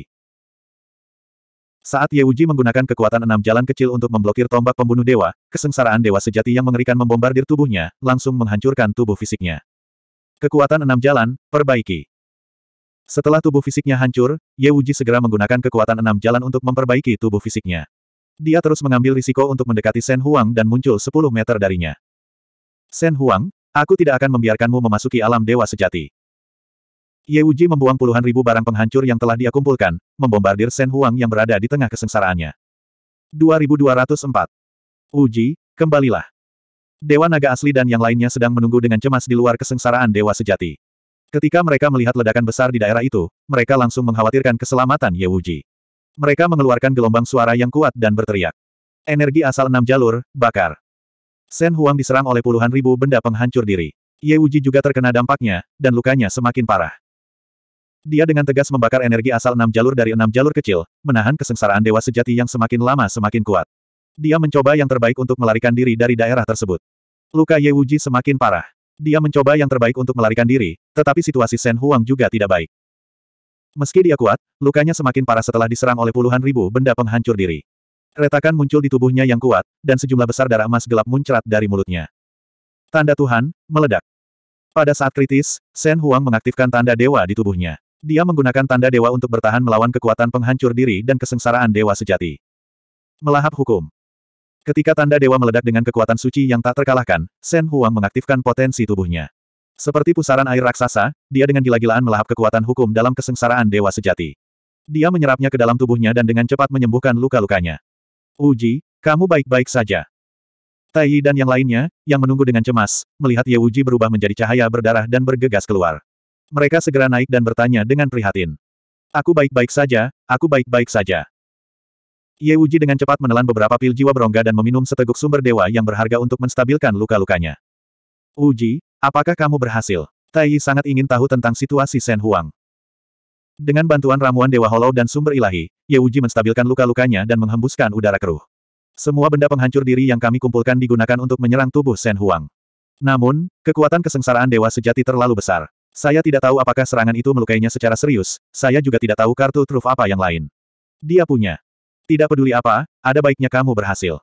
Saat Ye Wuji menggunakan kekuatan enam jalan kecil untuk memblokir tombak pembunuh dewa, kesengsaraan dewa sejati yang mengerikan membombardir tubuhnya, langsung menghancurkan tubuh fisiknya. Kekuatan enam jalan, perbaiki. Setelah tubuh fisiknya hancur, Ye Wuji segera menggunakan kekuatan enam jalan untuk memperbaiki tubuh fisiknya. Dia terus mengambil risiko untuk mendekati Shen Huang dan muncul 10 meter darinya. Sen Huang, aku tidak akan membiarkanmu memasuki alam dewa sejati. Ye Wuji membuang puluhan ribu barang penghancur yang telah dia kumpulkan, membombardir Shen Huang yang berada di tengah kesengsaraannya. 2204. Uji, kembalilah. Dewa naga asli dan yang lainnya sedang menunggu dengan cemas di luar kesengsaraan dewa sejati. Ketika mereka melihat ledakan besar di daerah itu, mereka langsung mengkhawatirkan keselamatan Ye Wuji. Mereka mengeluarkan gelombang suara yang kuat dan berteriak. Energi asal enam jalur, bakar. Shen Huang diserang oleh puluhan ribu benda penghancur diri. Ye Wuji juga terkena dampaknya, dan lukanya semakin parah. Dia dengan tegas membakar energi asal enam jalur dari enam jalur kecil, menahan kesengsaraan dewa sejati yang semakin lama semakin kuat. Dia mencoba yang terbaik untuk melarikan diri dari daerah tersebut. Luka Ye Wuji semakin parah. Dia mencoba yang terbaik untuk melarikan diri, tetapi situasi Shen Huang juga tidak baik. Meski dia kuat, lukanya semakin parah setelah diserang oleh puluhan ribu benda penghancur diri. Retakan muncul di tubuhnya yang kuat, dan sejumlah besar darah emas gelap muncrat dari mulutnya. Tanda Tuhan, meledak. Pada saat kritis, Shen Huang mengaktifkan tanda dewa di tubuhnya. Dia menggunakan tanda dewa untuk bertahan melawan kekuatan penghancur diri dan kesengsaraan dewa sejati. Melahap hukum. Ketika tanda dewa meledak dengan kekuatan suci yang tak terkalahkan, Shen Huang mengaktifkan potensi tubuhnya. Seperti pusaran air raksasa, dia dengan gila-gilaan melahap kekuatan hukum dalam kesengsaraan dewa sejati. Dia menyerapnya ke dalam tubuhnya dan dengan cepat menyembuhkan luka-lukanya. Uji, kamu baik-baik saja. Tai Yi dan yang lainnya, yang menunggu dengan cemas, melihat Ye Uji berubah menjadi cahaya berdarah dan bergegas keluar. Mereka segera naik dan bertanya dengan prihatin. Aku baik-baik saja, aku baik-baik saja. Ye Wuji dengan cepat menelan beberapa pil jiwa berongga dan meminum seteguk sumber dewa yang berharga untuk menstabilkan luka-lukanya. Wuji, apakah kamu berhasil? Tai sangat ingin tahu tentang situasi Sen Huang. Dengan bantuan ramuan Dewa Hollow dan sumber ilahi, Ye Wuji menstabilkan luka-lukanya dan menghembuskan udara keruh. Semua benda penghancur diri yang kami kumpulkan digunakan untuk menyerang tubuh Sen Huang. Namun, kekuatan kesengsaraan dewa sejati terlalu besar. Saya tidak tahu apakah serangan itu melukainya secara serius, saya juga tidak tahu kartu truf apa yang lain. Dia punya. Tidak peduli apa, ada baiknya kamu berhasil.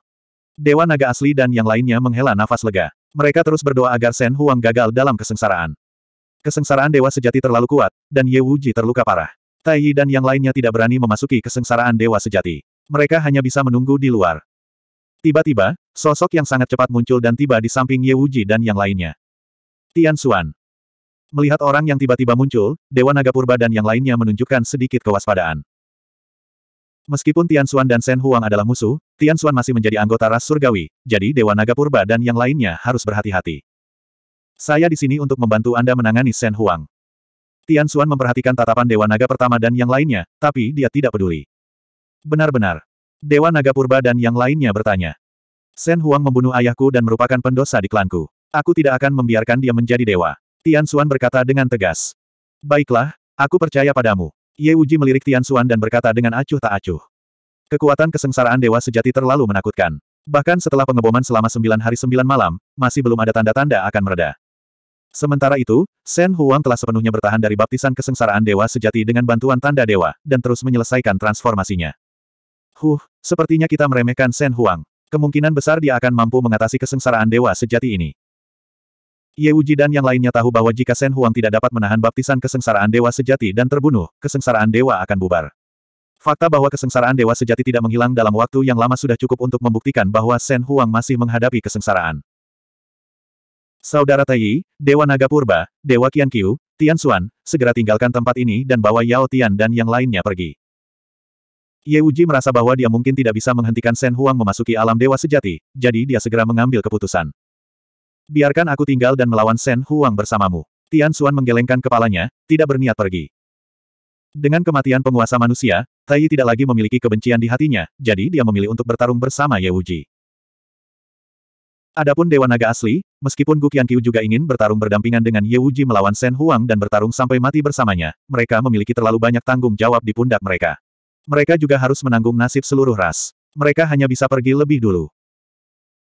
Dewa naga asli dan yang lainnya menghela nafas lega. Mereka terus berdoa agar Shen Huang gagal dalam kesengsaraan. Kesengsaraan dewa sejati terlalu kuat, dan Ye Wuji terluka parah. Tai Yi dan yang lainnya tidak berani memasuki kesengsaraan dewa sejati. Mereka hanya bisa menunggu di luar. Tiba-tiba, sosok yang sangat cepat muncul dan tiba di samping Ye Wuji dan yang lainnya. Tian Xuan. Melihat orang yang tiba-tiba muncul, Dewa Naga Purba dan yang lainnya menunjukkan sedikit kewaspadaan. Meskipun Tian Xuan dan Shen Huang adalah musuh, Tian Xuan masih menjadi anggota ras surgawi, jadi Dewa Naga Purba dan yang lainnya harus berhati-hati. Saya di sini untuk membantu Anda menangani Shen Huang. Tian Xuan memperhatikan tatapan Dewa Naga pertama dan yang lainnya, tapi dia tidak peduli. Benar-benar. Dewa Naga Purba dan yang lainnya bertanya. Shen Huang membunuh ayahku dan merupakan pendosa di klanku. Aku tidak akan membiarkan dia menjadi dewa. Tian Xuan berkata dengan tegas. Baiklah, aku percaya padamu. Ye Wuji melirik Tian Xuan dan berkata dengan acuh tak acuh. Kekuatan kesengsaraan dewa sejati terlalu menakutkan. Bahkan setelah pengeboman selama sembilan hari sembilan malam, masih belum ada tanda-tanda akan mereda. Sementara itu, Shen Huang telah sepenuhnya bertahan dari baptisan kesengsaraan dewa sejati dengan bantuan tanda dewa, dan terus menyelesaikan transformasinya. Huh, sepertinya kita meremehkan Shen Huang. Kemungkinan besar dia akan mampu mengatasi kesengsaraan dewa sejati ini. Ye Wuji dan yang lainnya tahu bahwa jika Shen Huang tidak dapat menahan baptisan kesengsaraan dewa sejati dan terbunuh, kesengsaraan dewa akan bubar. Fakta bahwa kesengsaraan dewa sejati tidak menghilang dalam waktu yang lama sudah cukup untuk membuktikan bahwa Shen Huang masih menghadapi kesengsaraan. Saudara Taiyi, Dewa Naga Purba, Dewa Qian Qiu, Tian Xuan, segera tinggalkan tempat ini dan bawa Yao Tian dan yang lainnya pergi. Ye Wuji merasa bahwa dia mungkin tidak bisa menghentikan Shen Huang memasuki alam dewa sejati, jadi dia segera mengambil keputusan. Biarkan aku tinggal dan melawan Shen Huang bersamamu. Tian Xuan menggelengkan kepalanya, tidak berniat pergi. Dengan kematian penguasa manusia, Tai tidak lagi memiliki kebencian di hatinya, jadi dia memilih untuk bertarung bersama Ye Wuji. Adapun Dewa Naga asli, meskipun Gu Qianqiu juga ingin bertarung berdampingan dengan Ye Wuji melawan Shen Huang dan bertarung sampai mati bersamanya, mereka memiliki terlalu banyak tanggung jawab di pundak mereka. Mereka juga harus menanggung nasib seluruh ras. Mereka hanya bisa pergi lebih dulu.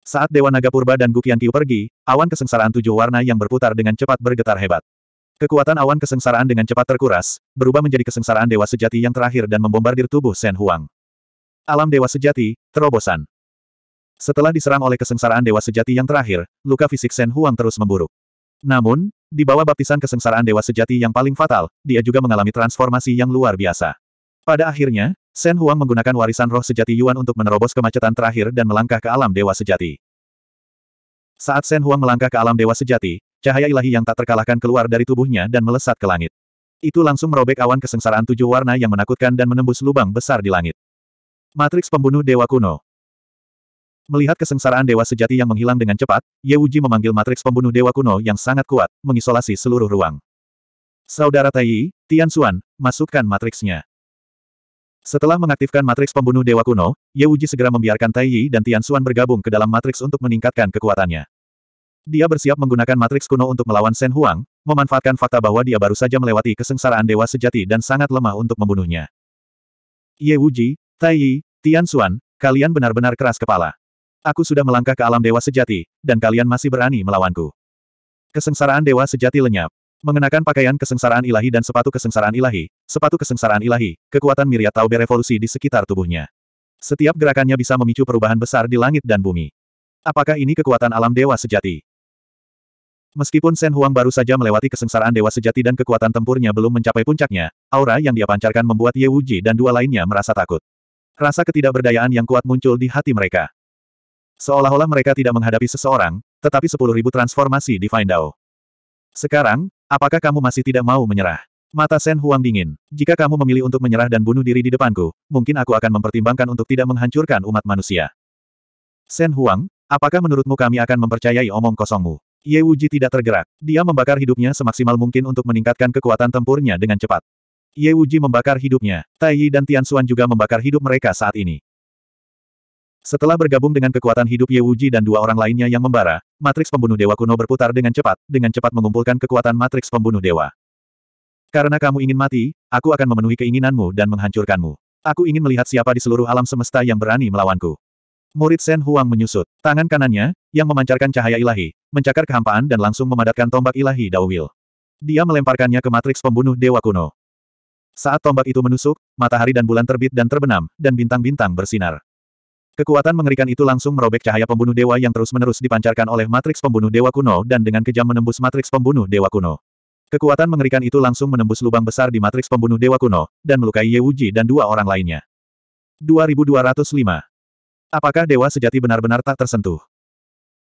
Saat Dewa Naga Purba dan Gukian Kiu pergi, awan kesengsaraan tujuh warna yang berputar dengan cepat bergetar hebat. Kekuatan awan kesengsaraan dengan cepat terkuras, berubah menjadi kesengsaraan Dewa Sejati yang terakhir dan membombardir tubuh Shen Huang. Alam Dewa Sejati, terobosan. Setelah diserang oleh kesengsaraan Dewa Sejati yang terakhir, luka fisik Shen Huang terus memburuk. Namun, di bawah baptisan kesengsaraan Dewa Sejati yang paling fatal, dia juga mengalami transformasi yang luar biasa. Pada akhirnya, Shen Huang menggunakan warisan roh sejati Yuan untuk menerobos kemacetan terakhir dan melangkah ke alam dewa sejati. Saat Shen Huang melangkah ke alam dewa sejati, cahaya ilahi yang tak terkalahkan keluar dari tubuhnya dan melesat ke langit. Itu langsung merobek awan kesengsaraan tujuh warna yang menakutkan dan menembus lubang besar di langit. Matriks pembunuh dewa kuno. Melihat kesengsaraan dewa sejati yang menghilang dengan cepat, Ye Wuji memanggil matriks pembunuh dewa kuno yang sangat kuat, mengisolasi seluruh ruang. Saudara Tai, Tian Xuan, masukkan matriksnya. Setelah mengaktifkan matriks pembunuh dewa kuno, Ye Wuji segera membiarkan Tai Yi dan Tian Xuan bergabung ke dalam matriks untuk meningkatkan kekuatannya. Dia bersiap menggunakan matriks kuno untuk melawan Shen Huang, memanfaatkan fakta bahwa dia baru saja melewati kesengsaraan dewa sejati dan sangat lemah untuk membunuhnya. Ye Wuji, Tai Yi, Tian Xuan, kalian benar-benar keras kepala. Aku sudah melangkah ke alam dewa sejati, dan kalian masih berani melawanku. Kesengsaraan dewa sejati lenyap. Mengenakan pakaian kesengsaraan ilahi dan sepatu kesengsaraan ilahi, sepatu kesengsaraan ilahi, kekuatan Miriat tau berevolusi di sekitar tubuhnya. Setiap gerakannya bisa memicu perubahan besar di langit dan bumi. Apakah ini kekuatan alam dewa sejati? Meskipun Sen Huang baru saja melewati kesengsaraan dewa sejati dan kekuatan tempurnya belum mencapai puncaknya, aura yang dia pancarkan membuat Ye Wuji dan dua lainnya merasa takut. Rasa ketidakberdayaan yang kuat muncul di hati mereka. Seolah-olah mereka tidak menghadapi seseorang, tetapi sepuluh ribu transformasi di Findao. Sekarang, Apakah kamu masih tidak mau menyerah? Mata Sen Huang dingin. Jika kamu memilih untuk menyerah dan bunuh diri di depanku, mungkin aku akan mempertimbangkan untuk tidak menghancurkan umat manusia. Sen Huang, apakah menurutmu kami akan mempercayai omong kosongmu? Ye Wuji tidak tergerak. Dia membakar hidupnya semaksimal mungkin untuk meningkatkan kekuatan tempurnya dengan cepat. Ye Wuji membakar hidupnya. Tai Yi dan Tian Xuan juga membakar hidup mereka saat ini. Setelah bergabung dengan kekuatan hidup Ye Wuji dan dua orang lainnya yang membara, matriks pembunuh dewa kuno berputar dengan cepat, dengan cepat mengumpulkan kekuatan matriks pembunuh dewa. Karena kamu ingin mati, aku akan memenuhi keinginanmu dan menghancurkanmu. Aku ingin melihat siapa di seluruh alam semesta yang berani melawanku. Murid Sen Huang menyusut. Tangan kanannya, yang memancarkan cahaya ilahi, mencakar kehampaan dan langsung memadatkan tombak ilahi Dawil. Dia melemparkannya ke matriks pembunuh dewa kuno. Saat tombak itu menusuk, matahari dan bulan terbit dan terbenam, dan bintang-bintang bersinar. Kekuatan mengerikan itu langsung merobek cahaya pembunuh dewa yang terus-menerus dipancarkan oleh matriks pembunuh dewa kuno dan dengan kejam menembus matriks pembunuh dewa kuno. Kekuatan mengerikan itu langsung menembus lubang besar di matriks pembunuh dewa kuno, dan melukai Ye Wuji dan dua orang lainnya. 2205. Apakah dewa sejati benar-benar tak tersentuh?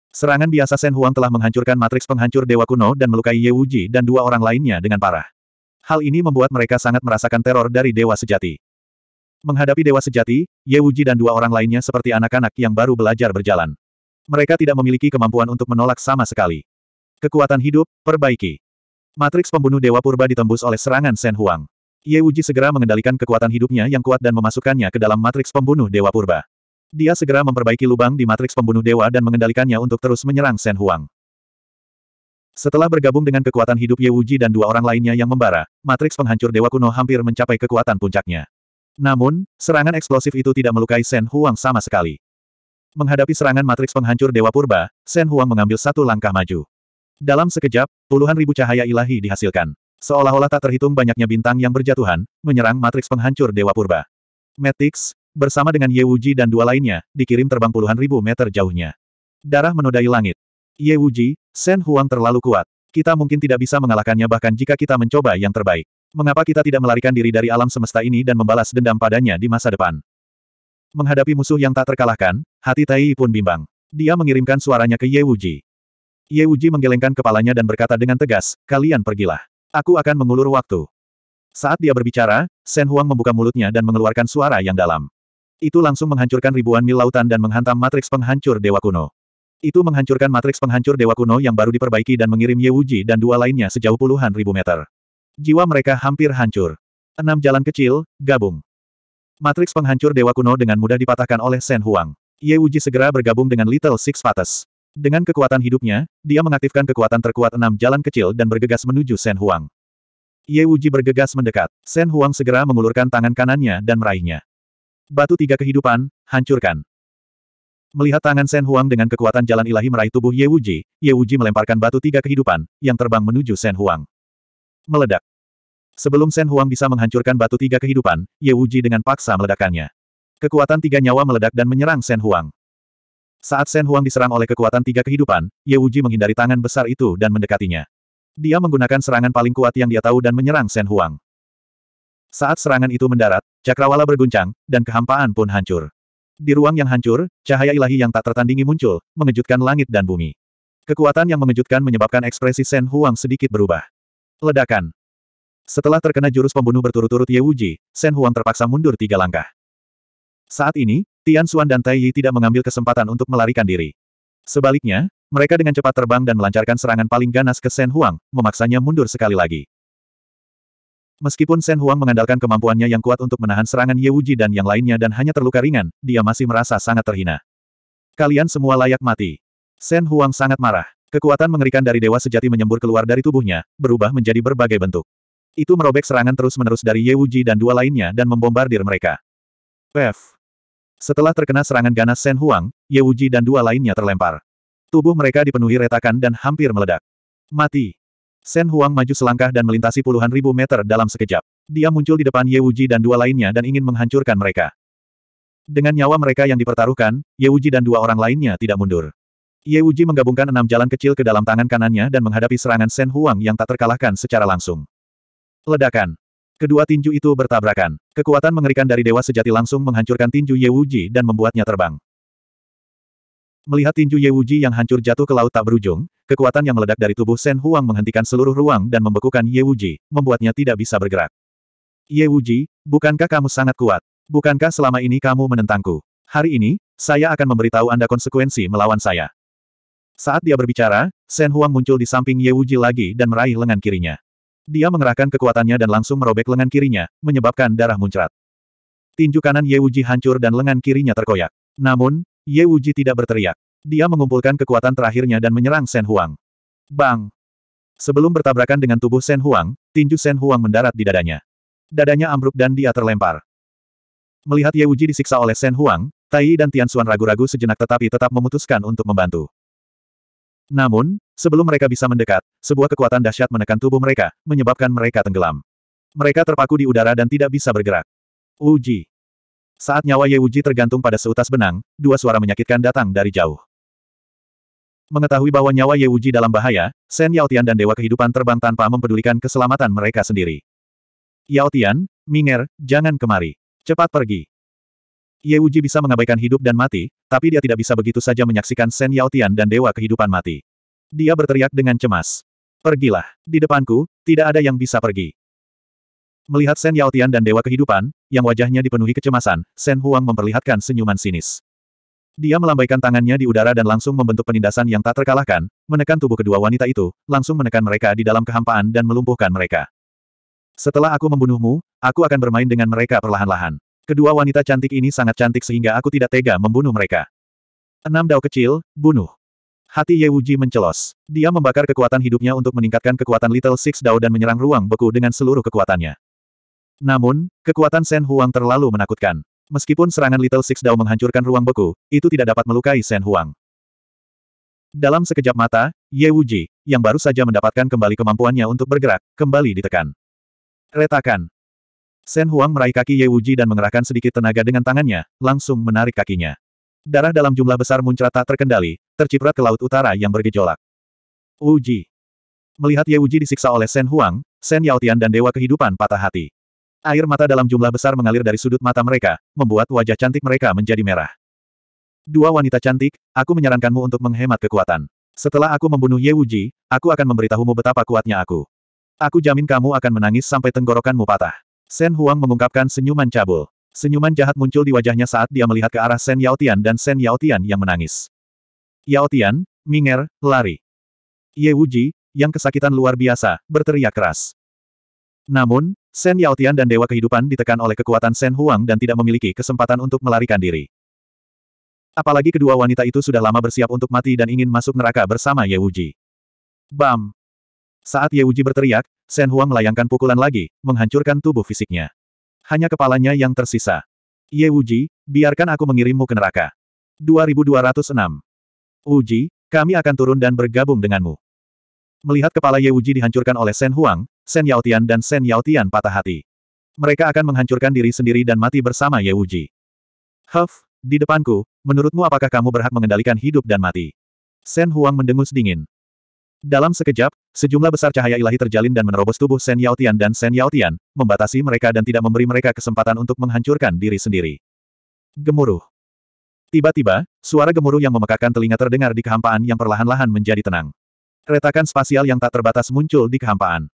Serangan biasa Sen Huang telah menghancurkan matriks penghancur dewa kuno dan melukai Ye Wuji dan dua orang lainnya dengan parah. Hal ini membuat mereka sangat merasakan teror dari dewa sejati. Menghadapi dewa sejati, Ye Wuji dan dua orang lainnya seperti anak-anak yang baru belajar berjalan. Mereka tidak memiliki kemampuan untuk menolak sama sekali. Kekuatan hidup, perbaiki. Matriks pembunuh dewa purba ditembus oleh serangan Shen Huang. Ye Wuji segera mengendalikan kekuatan hidupnya yang kuat dan memasukkannya ke dalam matriks pembunuh dewa purba. Dia segera memperbaiki lubang di matriks pembunuh dewa dan mengendalikannya untuk terus menyerang Shen Huang. Setelah bergabung dengan kekuatan hidup Ye Wuji dan dua orang lainnya yang membara, matriks penghancur dewa kuno hampir mencapai kekuatan puncaknya. Namun, serangan eksplosif itu tidak melukai Shen Huang sama sekali. Menghadapi serangan matriks penghancur Dewa Purba, Shen Huang mengambil satu langkah maju. Dalam sekejap, puluhan ribu cahaya ilahi dihasilkan. Seolah-olah tak terhitung banyaknya bintang yang berjatuhan, menyerang matriks penghancur Dewa Purba. Matrix, bersama dengan Ye Wuji dan dua lainnya, dikirim terbang puluhan ribu meter jauhnya. Darah menodai langit. Ye Wuji, Shen Huang terlalu kuat. Kita mungkin tidak bisa mengalahkannya bahkan jika kita mencoba yang terbaik. Mengapa kita tidak melarikan diri dari alam semesta ini dan membalas dendam padanya di masa depan? Menghadapi musuh yang tak terkalahkan, hati Tai pun bimbang. Dia mengirimkan suaranya ke Ye Wuji. Ye Wuji menggelengkan kepalanya dan berkata dengan tegas, kalian pergilah. Aku akan mengulur waktu. Saat dia berbicara, Shen Huang membuka mulutnya dan mengeluarkan suara yang dalam. Itu langsung menghancurkan ribuan mil lautan dan menghantam matriks penghancur Dewa Kuno. Itu menghancurkan matriks penghancur Dewa Kuno yang baru diperbaiki dan mengirim Ye Wuji dan dua lainnya sejauh puluhan ribu meter. Jiwa mereka hampir hancur. Enam jalan kecil, gabung. Matriks penghancur dewa kuno dengan mudah dipatahkan oleh Shen Huang. Ye Wuji segera bergabung dengan Little Six Patas. Dengan kekuatan hidupnya, dia mengaktifkan kekuatan terkuat enam jalan kecil dan bergegas menuju Shen Huang. Ye Wuji bergegas mendekat. Shen Huang segera mengulurkan tangan kanannya dan meraihnya. Batu tiga kehidupan, hancurkan. Melihat tangan Shen Huang dengan kekuatan jalan ilahi meraih tubuh Ye Wuji, Ye Wuji melemparkan batu tiga kehidupan, yang terbang menuju Shen Huang. Meledak. Sebelum Shen Huang bisa menghancurkan batu tiga kehidupan, Ye Wuji dengan paksa meledakkannya. Kekuatan tiga nyawa meledak dan menyerang Shen Huang. Saat Shen Huang diserang oleh kekuatan tiga kehidupan, Ye Wuji menghindari tangan besar itu dan mendekatinya. Dia menggunakan serangan paling kuat yang dia tahu dan menyerang Shen Huang. Saat serangan itu mendarat, cakrawala berguncang, dan kehampaan pun hancur. Di ruang yang hancur, cahaya ilahi yang tak tertandingi muncul, mengejutkan langit dan bumi. Kekuatan yang mengejutkan menyebabkan ekspresi Shen Huang sedikit berubah. Ledakan. Setelah terkena jurus pembunuh berturut-turut Ye Wuji, Shen Huang terpaksa mundur tiga langkah. Saat ini, Tian Xuan dan Tai Yi tidak mengambil kesempatan untuk melarikan diri. Sebaliknya, mereka dengan cepat terbang dan melancarkan serangan paling ganas ke Shen Huang, memaksanya mundur sekali lagi. Meskipun Shen Huang mengandalkan kemampuannya yang kuat untuk menahan serangan Ye Wuji dan yang lainnya dan hanya terluka ringan, dia masih merasa sangat terhina. Kalian semua layak mati. Shen Huang sangat marah. Kekuatan mengerikan dari dewa sejati menyembur keluar dari tubuhnya, berubah menjadi berbagai bentuk. Itu merobek serangan terus-menerus dari Ye Wuji dan dua lainnya dan membombardir mereka. F. Setelah terkena serangan ganas Sen Huang, Ye Wuji dan dua lainnya terlempar. Tubuh mereka dipenuhi retakan dan hampir meledak. Mati. Sen Huang maju selangkah dan melintasi puluhan ribu meter dalam sekejap. Dia muncul di depan Ye Wuji dan dua lainnya dan ingin menghancurkan mereka. Dengan nyawa mereka yang dipertaruhkan, Ye Wuji dan dua orang lainnya tidak mundur. Ye Wuji menggabungkan enam jalan kecil ke dalam tangan kanannya dan menghadapi serangan Sen Huang yang tak terkalahkan secara langsung. Ledakan. Kedua tinju itu bertabrakan. Kekuatan mengerikan dari dewa sejati langsung menghancurkan tinju Ye Wuji dan membuatnya terbang. Melihat tinju Ye Wuji yang hancur jatuh ke laut tak berujung, kekuatan yang meledak dari tubuh Sen Huang menghentikan seluruh ruang dan membekukan Ye Wuji, membuatnya tidak bisa bergerak. Ye Wuji, bukankah kamu sangat kuat? Bukankah selama ini kamu menentangku? Hari ini, saya akan memberitahu Anda konsekuensi melawan saya. Saat dia berbicara, Sen Huang muncul di samping Ye Wuji lagi dan meraih lengan kirinya. Dia mengerahkan kekuatannya dan langsung merobek lengan kirinya, menyebabkan darah muncrat. Tinju kanan Ye Wuji hancur dan lengan kirinya terkoyak. Namun, Ye Wuji tidak berteriak. Dia mengumpulkan kekuatan terakhirnya dan menyerang Shen Huang. Bang! Sebelum bertabrakan dengan tubuh Shen Huang, tinju Shen Huang mendarat di dadanya. Dadanya ambruk dan dia terlempar. Melihat Ye Wuji disiksa oleh Shen Huang, Tai dan Tian Xuan ragu-ragu sejenak tetapi tetap memutuskan untuk membantu. Namun, sebelum mereka bisa mendekat, sebuah kekuatan dahsyat menekan tubuh mereka, menyebabkan mereka tenggelam. Mereka terpaku di udara dan tidak bisa bergerak. Uji. Saat nyawa Ye Uji tergantung pada seutas benang, dua suara menyakitkan datang dari jauh. Mengetahui bahwa nyawa Ye Uji dalam bahaya, Shen Yaotian dan Dewa Kehidupan terbang tanpa mempedulikan keselamatan mereka sendiri. Yaotian, Minger, jangan kemari. Cepat pergi. Ye Uji bisa mengabaikan hidup dan mati, tapi dia tidak bisa begitu saja menyaksikan Shen Yaotian dan Dewa Kehidupan Mati. Dia berteriak dengan cemas. Pergilah, di depanku, tidak ada yang bisa pergi. Melihat Shen Yaotian dan Dewa Kehidupan, yang wajahnya dipenuhi kecemasan, Shen Huang memperlihatkan senyuman sinis. Dia melambaikan tangannya di udara dan langsung membentuk penindasan yang tak terkalahkan, menekan tubuh kedua wanita itu, langsung menekan mereka di dalam kehampaan dan melumpuhkan mereka. Setelah aku membunuhmu, aku akan bermain dengan mereka perlahan-lahan. Kedua wanita cantik ini sangat cantik sehingga aku tidak tega membunuh mereka. Enam dao kecil, bunuh. Hati Ye Wuji mencelos. Dia membakar kekuatan hidupnya untuk meningkatkan kekuatan Little Six Dao dan menyerang ruang beku dengan seluruh kekuatannya. Namun, kekuatan Shen Huang terlalu menakutkan. Meskipun serangan Little Six Dao menghancurkan ruang beku, itu tidak dapat melukai Shen Huang. Dalam sekejap mata, Ye Wuji, yang baru saja mendapatkan kembali kemampuannya untuk bergerak, kembali ditekan. Retakan. Sen Huang meraih kaki Ye Wuji dan mengerahkan sedikit tenaga dengan tangannya, langsung menarik kakinya. Darah dalam jumlah besar muncrat tak terkendali, terciprat ke laut utara yang bergejolak. Wuji. Melihat Ye Wuji disiksa oleh Sen Huang, Sen Yaotian dan Dewa Kehidupan patah hati. Air mata dalam jumlah besar mengalir dari sudut mata mereka, membuat wajah cantik mereka menjadi merah. Dua wanita cantik, aku menyarankanmu untuk menghemat kekuatan. Setelah aku membunuh Ye Wuji, aku akan memberitahumu betapa kuatnya aku. Aku jamin kamu akan menangis sampai tenggorokanmu patah. Shen Huang mengungkapkan senyuman cabul. Senyuman jahat muncul di wajahnya saat dia melihat ke arah Shen Yaotian dan Shen Yaotian yang menangis. Yaotian, Minger, lari. Ye Wuji, yang kesakitan luar biasa, berteriak keras. Namun, Shen Yaotian dan Dewa Kehidupan ditekan oleh kekuatan Shen Huang dan tidak memiliki kesempatan untuk melarikan diri. Apalagi kedua wanita itu sudah lama bersiap untuk mati dan ingin masuk neraka bersama Ye Wuji. Bam! Saat Ye Uji berteriak, Shen Huang melayangkan pukulan lagi, menghancurkan tubuh fisiknya. Hanya kepalanya yang tersisa. Ye Uji, biarkan aku mengirimmu ke neraka. 2206. Uji, kami akan turun dan bergabung denganmu. Melihat kepala Ye Uji dihancurkan oleh Shen Huang, Shen Yaotian dan Shen Yaotian patah hati. Mereka akan menghancurkan diri sendiri dan mati bersama Ye Uji. Huff, di depanku, menurutmu apakah kamu berhak mengendalikan hidup dan mati? Shen Huang mendengus dingin. Dalam sekejap, sejumlah besar cahaya ilahi terjalin dan menerobos tubuh Shen Yaotian dan Shen Yaotian, membatasi mereka dan tidak memberi mereka kesempatan untuk menghancurkan diri sendiri. Gemuruh. Tiba-tiba, suara gemuruh yang memekakan telinga terdengar di kehampaan yang perlahan-lahan menjadi tenang. Retakan spasial yang tak terbatas muncul di kehampaan.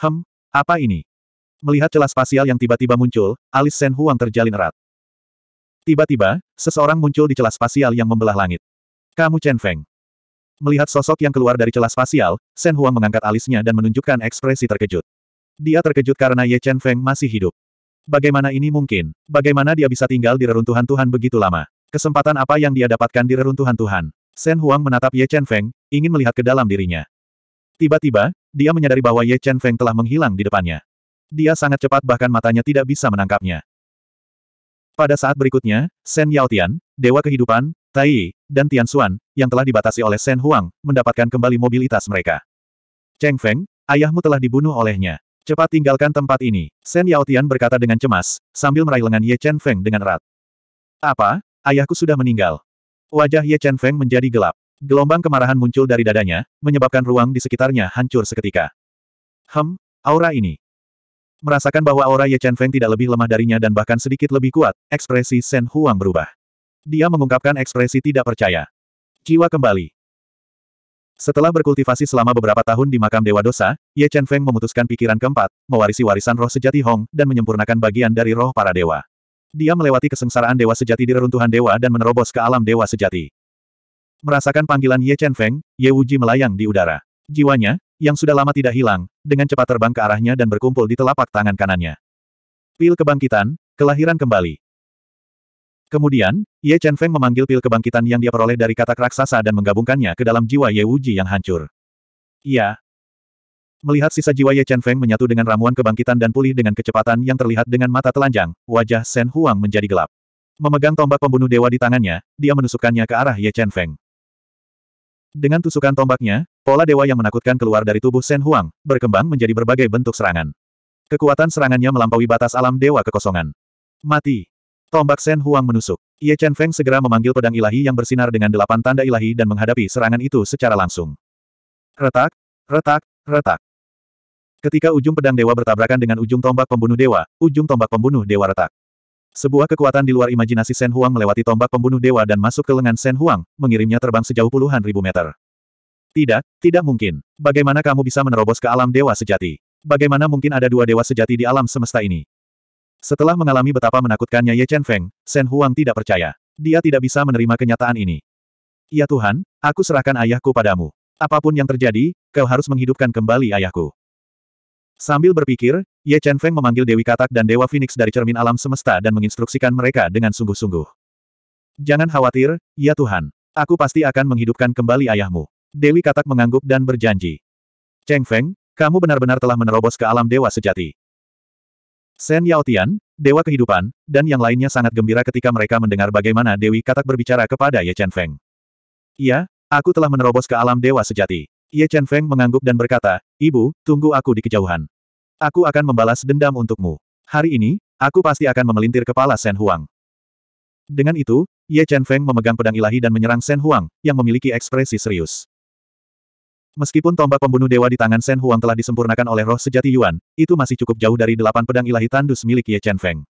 Hem, apa ini? Melihat celah spasial yang tiba-tiba muncul, alis Shen Huang terjalin erat. Tiba-tiba, seseorang muncul di celah spasial yang membelah langit. Kamu Chen Feng. Melihat sosok yang keluar dari celah spasial, Shen Huang mengangkat alisnya dan menunjukkan ekspresi terkejut. Dia terkejut karena Ye Chen Feng masih hidup. Bagaimana ini mungkin? Bagaimana dia bisa tinggal di reruntuhan Tuhan begitu lama? Kesempatan apa yang dia dapatkan di reruntuhan Tuhan? Shen Huang menatap Ye Chen Feng, ingin melihat ke dalam dirinya. Tiba-tiba, dia menyadari bahwa Ye Chen Feng telah menghilang di depannya. Dia sangat cepat bahkan matanya tidak bisa menangkapnya. Pada saat berikutnya, Shen Tian, Dewa Kehidupan, Tai dan Tian Xuan, yang telah dibatasi oleh Shen Huang, mendapatkan kembali mobilitas mereka. Cheng Feng, ayahmu telah dibunuh olehnya. Cepat tinggalkan tempat ini, Shen Yao Tian berkata dengan cemas, sambil meraih lengan Ye Chen Feng dengan erat. Apa? Ayahku sudah meninggal. Wajah Ye Chen Feng menjadi gelap. Gelombang kemarahan muncul dari dadanya, menyebabkan ruang di sekitarnya hancur seketika. Hem, aura ini. Merasakan bahwa aura Ye Chen Feng tidak lebih lemah darinya dan bahkan sedikit lebih kuat, ekspresi Shen Huang berubah. Dia mengungkapkan ekspresi tidak percaya. Jiwa kembali. Setelah berkultivasi selama beberapa tahun di makam Dewa Dosa, Ye Chen Feng memutuskan pikiran keempat, mewarisi warisan roh sejati Hong, dan menyempurnakan bagian dari roh para dewa. Dia melewati kesengsaraan dewa sejati di reruntuhan dewa dan menerobos ke alam dewa sejati. Merasakan panggilan Ye Chen Feng, Ye Wuji melayang di udara. Jiwanya, yang sudah lama tidak hilang, dengan cepat terbang ke arahnya dan berkumpul di telapak tangan kanannya. Pil kebangkitan, kelahiran kembali. Kemudian, Ye Chen Feng memanggil pil kebangkitan yang dia peroleh dari katak raksasa dan menggabungkannya ke dalam jiwa Ye Wuji yang hancur. Iya. Melihat sisa jiwa Ye Chen Feng menyatu dengan ramuan kebangkitan dan pulih dengan kecepatan yang terlihat dengan mata telanjang, wajah Shen Huang menjadi gelap. Memegang tombak pembunuh dewa di tangannya, dia menusukkannya ke arah Ye Chen Feng. Dengan tusukan tombaknya, pola dewa yang menakutkan keluar dari tubuh Shen Huang, berkembang menjadi berbagai bentuk serangan. Kekuatan serangannya melampaui batas alam dewa kekosongan. Mati. Tombak Sen Huang menusuk. Ye Chen Feng segera memanggil pedang ilahi yang bersinar dengan delapan tanda ilahi dan menghadapi serangan itu secara langsung. Retak, retak, retak. Ketika ujung pedang dewa bertabrakan dengan ujung tombak pembunuh dewa, ujung tombak pembunuh dewa retak. Sebuah kekuatan di luar imajinasi Sen Huang melewati tombak pembunuh dewa dan masuk ke lengan Sen Huang, mengirimnya terbang sejauh puluhan ribu meter. Tidak, tidak mungkin. Bagaimana kamu bisa menerobos ke alam dewa sejati? Bagaimana mungkin ada dua dewa sejati di alam semesta ini? Setelah mengalami betapa menakutkannya Ye Chen Feng, Shen Huang tidak percaya. Dia tidak bisa menerima kenyataan ini. Ya Tuhan, aku serahkan ayahku padamu. Apapun yang terjadi, kau harus menghidupkan kembali ayahku. Sambil berpikir, Ye Chen Feng memanggil Dewi Katak dan Dewa Phoenix dari cermin alam semesta dan menginstruksikan mereka dengan sungguh-sungguh. Jangan khawatir, ya Tuhan. Aku pasti akan menghidupkan kembali ayahmu. Dewi Katak mengangguk dan berjanji. Cheng Feng, kamu benar-benar telah menerobos ke alam dewa sejati. Shen Yaotian, Dewa Kehidupan, dan yang lainnya sangat gembira ketika mereka mendengar bagaimana Dewi Katak berbicara kepada Ye Chen Feng. Iya, aku telah menerobos ke alam Dewa Sejati. Ye Chen Feng mengangguk dan berkata, Ibu, tunggu aku di kejauhan. Aku akan membalas dendam untukmu. Hari ini, aku pasti akan memelintir kepala Sen Huang. Dengan itu, Ye Chen Feng memegang pedang ilahi dan menyerang Sen Huang, yang memiliki ekspresi serius. Meskipun tombak pembunuh dewa di tangan Shen Huang telah disempurnakan oleh roh sejati Yuan, itu masih cukup jauh dari delapan pedang ilahi tandus milik Ye Chen Feng.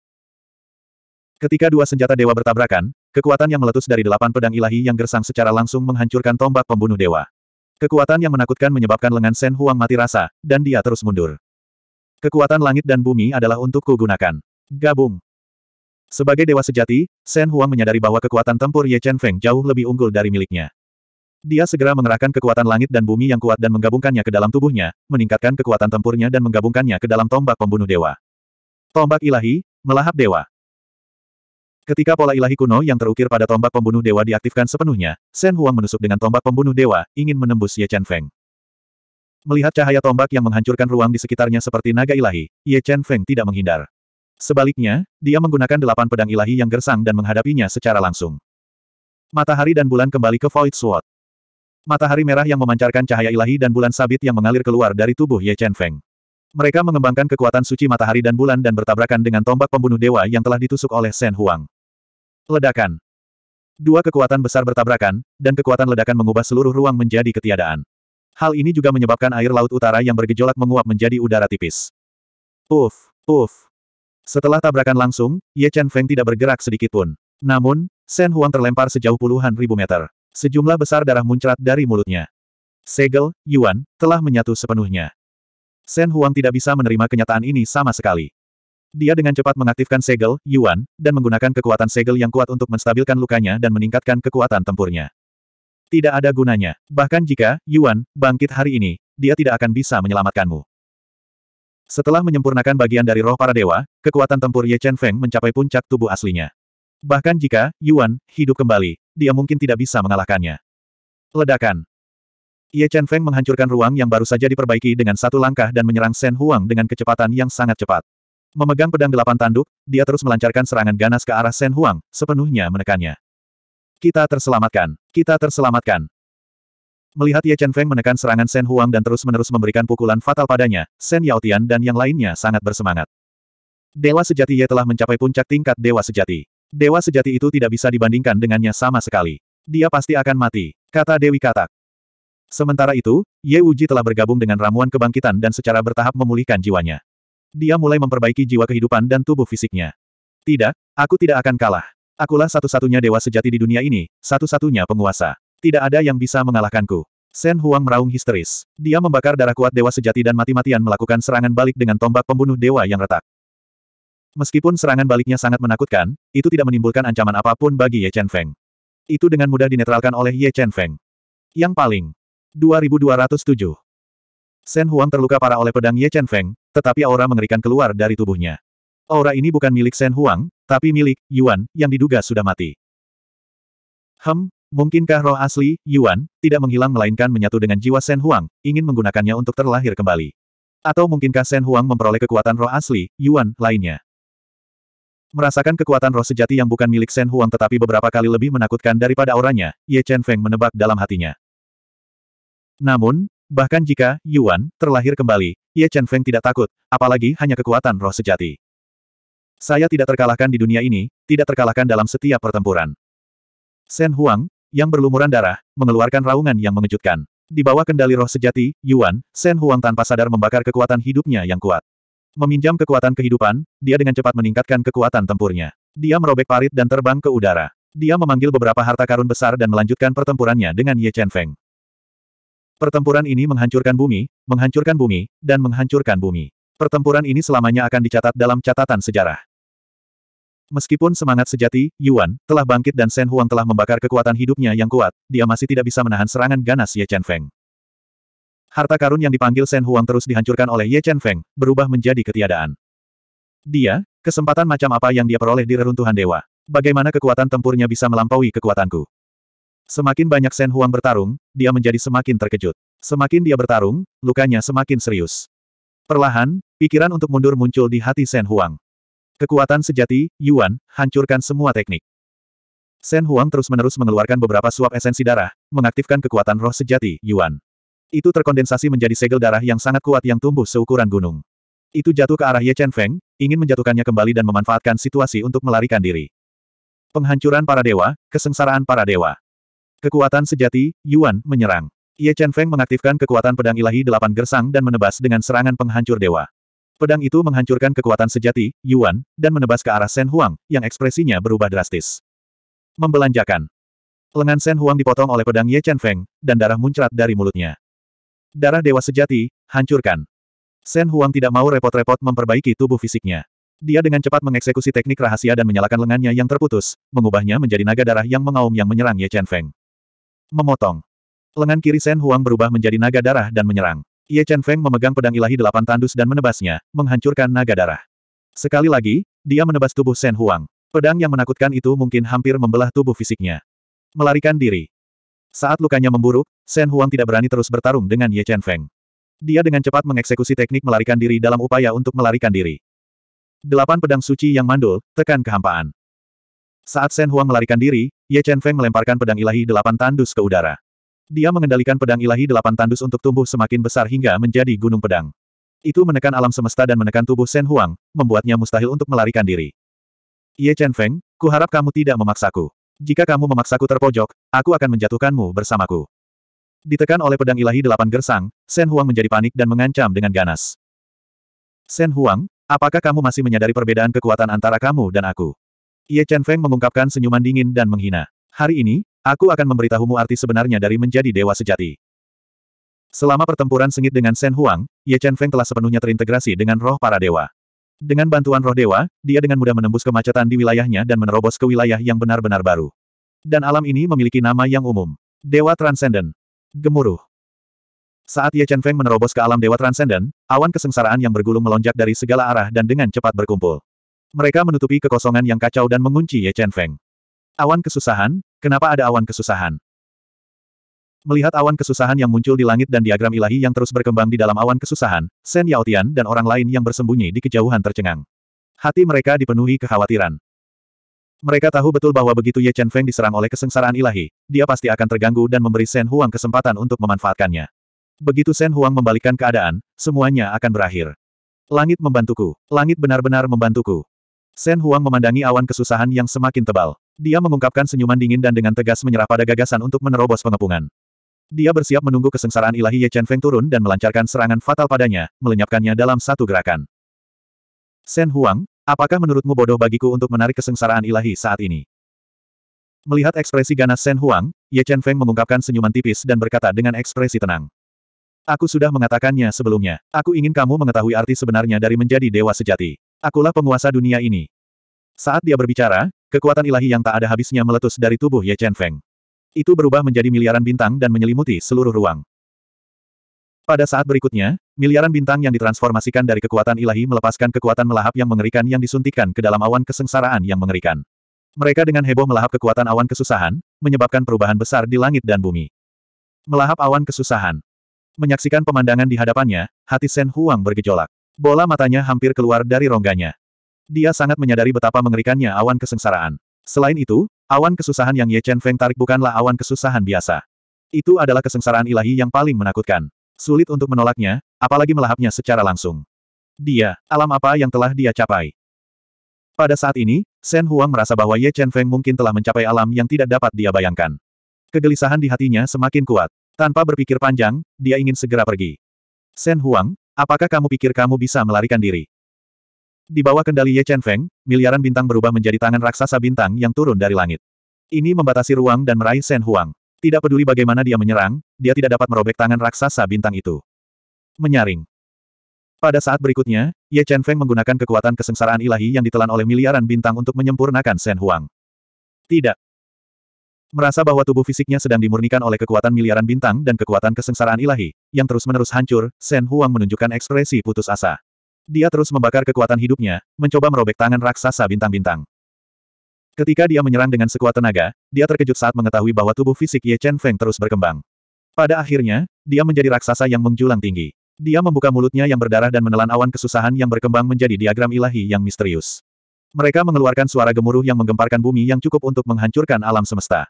Ketika dua senjata dewa bertabrakan, kekuatan yang meletus dari delapan pedang ilahi yang gersang secara langsung menghancurkan tombak pembunuh dewa. Kekuatan yang menakutkan menyebabkan lengan Shen Huang mati rasa, dan dia terus mundur. Kekuatan langit dan bumi adalah untuk gunakan. Gabung. Sebagai dewa sejati, Shen Huang menyadari bahwa kekuatan tempur Ye Chen Feng jauh lebih unggul dari miliknya. Dia segera mengerahkan kekuatan langit dan bumi yang kuat dan menggabungkannya ke dalam tubuhnya, meningkatkan kekuatan tempurnya dan menggabungkannya ke dalam tombak pembunuh dewa. Tombak ilahi, melahap dewa. Ketika pola ilahi kuno yang terukir pada tombak pembunuh dewa diaktifkan sepenuhnya, Shen Huang menusuk dengan tombak pembunuh dewa, ingin menembus Ye Chen Feng. Melihat cahaya tombak yang menghancurkan ruang di sekitarnya seperti naga ilahi, Ye Chen Feng tidak menghindar. Sebaliknya, dia menggunakan delapan pedang ilahi yang gersang dan menghadapinya secara langsung. Matahari dan bulan kembali ke Void Sword. Matahari merah yang memancarkan cahaya ilahi dan bulan sabit yang mengalir keluar dari tubuh Ye Chen Feng. Mereka mengembangkan kekuatan suci matahari dan bulan dan bertabrakan dengan tombak pembunuh dewa yang telah ditusuk oleh Shen Huang. Ledakan. Dua kekuatan besar bertabrakan, dan kekuatan ledakan mengubah seluruh ruang menjadi ketiadaan. Hal ini juga menyebabkan air laut utara yang bergejolak menguap menjadi udara tipis. Uf, uf. Setelah tabrakan langsung, Ye Chen Feng tidak bergerak sedikit pun. Namun, Shen Huang terlempar sejauh puluhan ribu meter. Sejumlah besar darah muncrat dari mulutnya. Segel, Yuan, telah menyatu sepenuhnya. Shen Huang tidak bisa menerima kenyataan ini sama sekali. Dia dengan cepat mengaktifkan segel, Yuan, dan menggunakan kekuatan segel yang kuat untuk menstabilkan lukanya dan meningkatkan kekuatan tempurnya. Tidak ada gunanya. Bahkan jika, Yuan, bangkit hari ini, dia tidak akan bisa menyelamatkanmu. Setelah menyempurnakan bagian dari roh para dewa, kekuatan tempur Ye Chen Feng mencapai puncak tubuh aslinya. Bahkan jika, Yuan, hidup kembali, dia mungkin tidak bisa mengalahkannya. Ledakan. Ye Chen Feng menghancurkan ruang yang baru saja diperbaiki dengan satu langkah dan menyerang Shen Huang dengan kecepatan yang sangat cepat. Memegang pedang delapan tanduk, dia terus melancarkan serangan ganas ke arah Shen Huang, sepenuhnya menekannya. Kita terselamatkan! Kita terselamatkan! Melihat Ye Chen Feng menekan serangan Shen Huang dan terus-menerus memberikan pukulan fatal padanya, Shen Yao Tian dan yang lainnya sangat bersemangat. Dewa sejati Ye telah mencapai puncak tingkat dewa sejati. Dewa sejati itu tidak bisa dibandingkan dengannya sama sekali. Dia pasti akan mati, kata Dewi Katak. Sementara itu, Ye Uji telah bergabung dengan ramuan kebangkitan dan secara bertahap memulihkan jiwanya. Dia mulai memperbaiki jiwa kehidupan dan tubuh fisiknya. Tidak, aku tidak akan kalah. Akulah satu-satunya dewa sejati di dunia ini, satu-satunya penguasa. Tidak ada yang bisa mengalahkanku. Sen Huang meraung histeris. Dia membakar darah kuat dewa sejati dan mati-matian melakukan serangan balik dengan tombak pembunuh dewa yang retak. Meskipun serangan baliknya sangat menakutkan, itu tidak menimbulkan ancaman apapun bagi Ye Chen Feng. Itu dengan mudah dinetralkan oleh Ye Chen Feng. Yang paling. 2207. Shen Huang terluka parah oleh pedang Ye Chen Feng, tetapi aura mengerikan keluar dari tubuhnya. Aura ini bukan milik Shen Huang, tapi milik Yuan, yang diduga sudah mati. Hem, mungkinkah roh asli, Yuan, tidak menghilang melainkan menyatu dengan jiwa Shen Huang, ingin menggunakannya untuk terlahir kembali. Atau mungkinkah Shen Huang memperoleh kekuatan roh asli, Yuan, lainnya. Merasakan kekuatan roh sejati yang bukan milik Shen Huang tetapi beberapa kali lebih menakutkan daripada auranya, Ye Chen Feng menebak dalam hatinya. Namun, bahkan jika Yuan terlahir kembali, Ye Chen Feng tidak takut, apalagi hanya kekuatan roh sejati. Saya tidak terkalahkan di dunia ini, tidak terkalahkan dalam setiap pertempuran. Shen Huang, yang berlumuran darah, mengeluarkan raungan yang mengejutkan. Di bawah kendali roh sejati, Yuan, Shen Huang tanpa sadar membakar kekuatan hidupnya yang kuat. Meminjam kekuatan kehidupan, dia dengan cepat meningkatkan kekuatan tempurnya. Dia merobek parit dan terbang ke udara. Dia memanggil beberapa harta karun besar dan melanjutkan pertempurannya dengan Ye Chen Feng. Pertempuran ini menghancurkan bumi, menghancurkan bumi, dan menghancurkan bumi. Pertempuran ini selamanya akan dicatat dalam catatan sejarah. Meskipun semangat sejati, Yuan, telah bangkit dan Shen Huang telah membakar kekuatan hidupnya yang kuat, dia masih tidak bisa menahan serangan ganas Ye Chen Feng. Harta karun yang dipanggil Shen Huang terus dihancurkan oleh Ye Chen Feng, berubah menjadi ketiadaan. Dia, kesempatan macam apa yang dia peroleh di reruntuhan dewa. Bagaimana kekuatan tempurnya bisa melampaui kekuatanku? Semakin banyak Shen Huang bertarung, dia menjadi semakin terkejut. Semakin dia bertarung, lukanya semakin serius. Perlahan, pikiran untuk mundur muncul di hati Shen Huang. Kekuatan sejati, Yuan, hancurkan semua teknik. Shen Huang terus-menerus mengeluarkan beberapa suap esensi darah, mengaktifkan kekuatan roh sejati, Yuan. Itu terkondensasi menjadi segel darah yang sangat kuat yang tumbuh seukuran gunung. Itu jatuh ke arah Ye Chen Feng, ingin menjatuhkannya kembali dan memanfaatkan situasi untuk melarikan diri. Penghancuran para dewa, kesengsaraan para dewa. Kekuatan sejati, Yuan, menyerang. Ye Chen Feng mengaktifkan kekuatan pedang ilahi delapan gersang dan menebas dengan serangan penghancur dewa. Pedang itu menghancurkan kekuatan sejati, Yuan, dan menebas ke arah Shen Huang, yang ekspresinya berubah drastis. Membelanjakan. Lengan Shen Huang dipotong oleh pedang Ye Chen Feng, dan darah muncrat dari mulutnya. Darah dewa sejati, hancurkan. Sen Huang tidak mau repot-repot memperbaiki tubuh fisiknya. Dia dengan cepat mengeksekusi teknik rahasia dan menyalakan lengannya yang terputus, mengubahnya menjadi naga darah yang mengaum yang menyerang Ye Chen Feng. Memotong. Lengan kiri Sen Huang berubah menjadi naga darah dan menyerang. Ye Chen Feng memegang pedang ilahi delapan tandus dan menebasnya, menghancurkan naga darah. Sekali lagi, dia menebas tubuh Sen Huang. Pedang yang menakutkan itu mungkin hampir membelah tubuh fisiknya. Melarikan diri. Saat lukanya memburuk, Shen Huang tidak berani terus bertarung dengan Ye Chen Feng. Dia dengan cepat mengeksekusi teknik melarikan diri dalam upaya untuk melarikan diri. Delapan pedang suci yang mandul, tekan kehampaan. Saat Shen Huang melarikan diri, Ye Chen Feng melemparkan pedang ilahi delapan tandus ke udara. Dia mengendalikan pedang ilahi delapan tandus untuk tumbuh semakin besar hingga menjadi gunung pedang. Itu menekan alam semesta dan menekan tubuh Shen Huang, membuatnya mustahil untuk melarikan diri. Ye Chen Feng, kuharap kamu tidak memaksaku. Jika kamu memaksaku terpojok, aku akan menjatuhkanmu bersamaku. Ditekan oleh pedang ilahi delapan gersang, Shen Huang menjadi panik dan mengancam dengan ganas. Shen Huang, apakah kamu masih menyadari perbedaan kekuatan antara kamu dan aku? Ye Chen Feng mengungkapkan senyuman dingin dan menghina. Hari ini, aku akan memberitahumu arti sebenarnya dari menjadi dewa sejati. Selama pertempuran sengit dengan Shen Huang, Ye Chen Feng telah sepenuhnya terintegrasi dengan roh para dewa. Dengan bantuan roh dewa, dia dengan mudah menembus kemacetan di wilayahnya dan menerobos ke wilayah yang benar-benar baru. Dan alam ini memiliki nama yang umum. Dewa Transcendent. Gemuruh. Saat Ye Chen Feng menerobos ke alam Dewa Transcendent, awan kesengsaraan yang bergulung melonjak dari segala arah dan dengan cepat berkumpul. Mereka menutupi kekosongan yang kacau dan mengunci Ye Chen Feng. Awan kesusahan, kenapa ada awan kesusahan? Melihat awan kesusahan yang muncul di langit dan diagram ilahi yang terus berkembang di dalam awan kesusahan, Shen Yaotian dan orang lain yang bersembunyi di kejauhan tercengang. Hati mereka dipenuhi kekhawatiran. Mereka tahu betul bahwa begitu Ye Chen Feng diserang oleh kesengsaraan ilahi, dia pasti akan terganggu dan memberi Shen Huang kesempatan untuk memanfaatkannya. Begitu Shen Huang membalikkan keadaan, semuanya akan berakhir. Langit membantuku. Langit benar-benar membantuku. Shen Huang memandangi awan kesusahan yang semakin tebal. Dia mengungkapkan senyuman dingin dan dengan tegas menyerah pada gagasan untuk menerobos pengepungan. Dia bersiap menunggu kesengsaraan ilahi Ye Chen Feng turun dan melancarkan serangan fatal padanya, melenyapkannya dalam satu gerakan. Shen Huang, apakah menurutmu bodoh bagiku untuk menarik kesengsaraan ilahi saat ini? Melihat ekspresi ganas Shen Huang, Ye Chen Feng mengungkapkan senyuman tipis dan berkata dengan ekspresi tenang. Aku sudah mengatakannya sebelumnya. Aku ingin kamu mengetahui arti sebenarnya dari menjadi dewa sejati. Akulah penguasa dunia ini. Saat dia berbicara, kekuatan ilahi yang tak ada habisnya meletus dari tubuh Ye Chen Feng. Itu berubah menjadi miliaran bintang dan menyelimuti seluruh ruang. Pada saat berikutnya, miliaran bintang yang ditransformasikan dari kekuatan ilahi melepaskan kekuatan melahap yang mengerikan yang disuntikkan ke dalam awan kesengsaraan yang mengerikan. Mereka dengan heboh melahap kekuatan awan kesusahan, menyebabkan perubahan besar di langit dan bumi. Melahap awan kesusahan. Menyaksikan pemandangan di hadapannya, hati Sen Huang bergejolak. Bola matanya hampir keluar dari rongganya. Dia sangat menyadari betapa mengerikannya awan kesengsaraan. Selain itu, Awan kesusahan yang Ye Chen Feng tarik bukanlah awan kesusahan biasa. Itu adalah kesengsaraan ilahi yang paling menakutkan. Sulit untuk menolaknya, apalagi melahapnya secara langsung. Dia, alam apa yang telah dia capai? Pada saat ini, Shen Huang merasa bahwa Ye Chen Feng mungkin telah mencapai alam yang tidak dapat dia bayangkan. Kegelisahan di hatinya semakin kuat. Tanpa berpikir panjang, dia ingin segera pergi. Shen Huang, apakah kamu pikir kamu bisa melarikan diri? Di bawah kendali Ye Chen Feng, miliaran bintang berubah menjadi tangan raksasa bintang yang turun dari langit. Ini membatasi ruang dan meraih Shen Huang. Tidak peduli bagaimana dia menyerang, dia tidak dapat merobek tangan raksasa bintang itu. Menyaring. Pada saat berikutnya, Ye Chen Feng menggunakan kekuatan kesengsaraan ilahi yang ditelan oleh miliaran bintang untuk menyempurnakan Shen Huang. Tidak. Merasa bahwa tubuh fisiknya sedang dimurnikan oleh kekuatan miliaran bintang dan kekuatan kesengsaraan ilahi, yang terus-menerus hancur, Shen Huang menunjukkan ekspresi putus asa. Dia terus membakar kekuatan hidupnya, mencoba merobek tangan raksasa bintang-bintang. Ketika dia menyerang dengan sekuat tenaga, dia terkejut saat mengetahui bahwa tubuh fisik Ye Chen Feng terus berkembang. Pada akhirnya, dia menjadi raksasa yang menjulang tinggi. Dia membuka mulutnya yang berdarah dan menelan awan kesusahan yang berkembang menjadi diagram ilahi yang misterius. Mereka mengeluarkan suara gemuruh yang menggemparkan bumi yang cukup untuk menghancurkan alam semesta.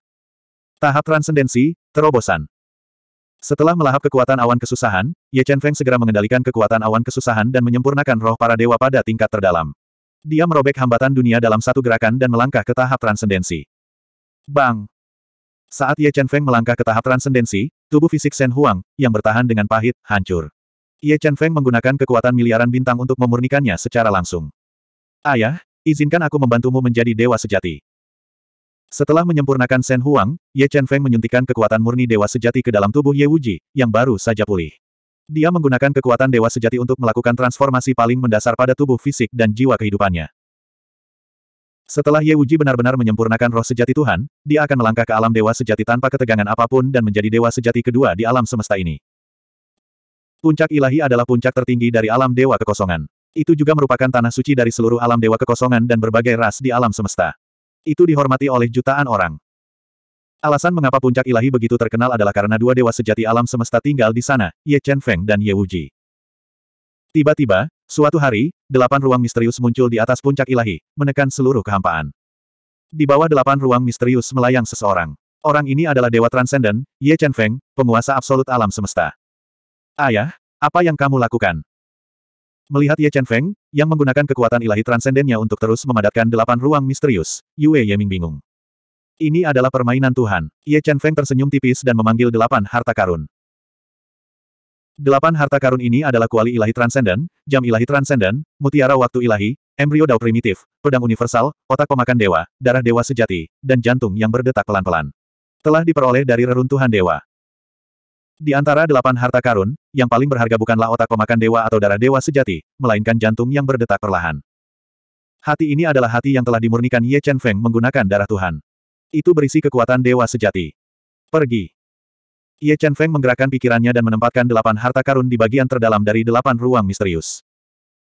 Tahap transendensi, terobosan. Setelah melahap kekuatan awan kesusahan, Ye Chen Feng segera mengendalikan kekuatan awan kesusahan dan menyempurnakan roh para dewa pada tingkat terdalam. Dia merobek hambatan dunia dalam satu gerakan dan melangkah ke tahap transendensi. Bang! Saat Ye Chen Feng melangkah ke tahap transendensi, tubuh fisik Shen Huang, yang bertahan dengan pahit, hancur. Ye Chen Feng menggunakan kekuatan miliaran bintang untuk memurnikannya secara langsung. Ayah, izinkan aku membantumu menjadi dewa sejati. Setelah menyempurnakan Shen Huang, Ye Chen Feng menyuntikkan kekuatan murni dewa sejati ke dalam tubuh Ye Wuji, yang baru saja pulih. Dia menggunakan kekuatan dewa sejati untuk melakukan transformasi paling mendasar pada tubuh fisik dan jiwa kehidupannya. Setelah Ye Wuji benar-benar menyempurnakan roh sejati Tuhan, dia akan melangkah ke alam dewa sejati tanpa ketegangan apapun dan menjadi dewa sejati kedua di alam semesta ini. Puncak ilahi adalah puncak tertinggi dari alam dewa kekosongan. Itu juga merupakan tanah suci dari seluruh alam dewa kekosongan dan berbagai ras di alam semesta. Itu dihormati oleh jutaan orang. Alasan mengapa puncak ilahi begitu terkenal adalah karena dua dewa sejati alam semesta tinggal di sana, Ye Chen Feng dan Ye Wuji. Tiba-tiba, suatu hari, delapan ruang misterius muncul di atas puncak ilahi, menekan seluruh kehampaan. Di bawah delapan ruang misterius melayang seseorang. Orang ini adalah dewa transenden, Ye Chen Feng, penguasa absolut alam semesta. Ayah, apa yang kamu lakukan? Melihat Ye Chen Feng, yang menggunakan kekuatan ilahi transendennya untuk terus memadatkan delapan ruang misterius, Yue Ye Ming bingung. Ini adalah permainan Tuhan. Ye Chen Feng tersenyum tipis dan memanggil delapan harta karun. Delapan harta karun ini adalah kuali ilahi transenden, jam ilahi transenden, mutiara waktu ilahi, embrio dao primitif, pedang universal, otak pemakan dewa, darah dewa sejati, dan jantung yang berdetak pelan-pelan. Telah diperoleh dari reruntuhan dewa. Di antara delapan harta karun, yang paling berharga bukanlah otak pemakan dewa atau darah dewa sejati, melainkan jantung yang berdetak perlahan. Hati ini adalah hati yang telah dimurnikan Ye Chen Feng menggunakan darah Tuhan. Itu berisi kekuatan dewa sejati. Pergi. Ye Chen Feng menggerakkan pikirannya dan menempatkan delapan harta karun di bagian terdalam dari delapan ruang misterius.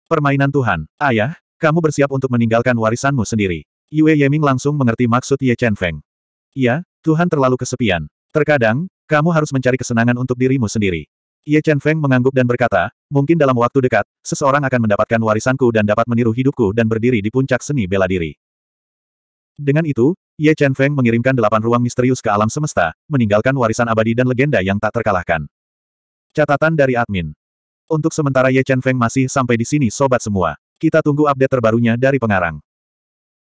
Permainan Tuhan. Ayah, kamu bersiap untuk meninggalkan warisanmu sendiri. Yue Yeming langsung mengerti maksud Ye Chen Feng. Ya, Tuhan terlalu kesepian. Terkadang, kamu harus mencari kesenangan untuk dirimu sendiri. Ye Chen Feng mengangguk dan berkata, mungkin dalam waktu dekat, seseorang akan mendapatkan warisanku dan dapat meniru hidupku dan berdiri di puncak seni bela diri. Dengan itu, Ye Chen Feng mengirimkan delapan ruang misterius ke alam semesta, meninggalkan warisan abadi dan legenda yang tak terkalahkan. Catatan dari admin. Untuk sementara Ye Chen Feng masih sampai di sini sobat semua. Kita tunggu update terbarunya dari pengarang.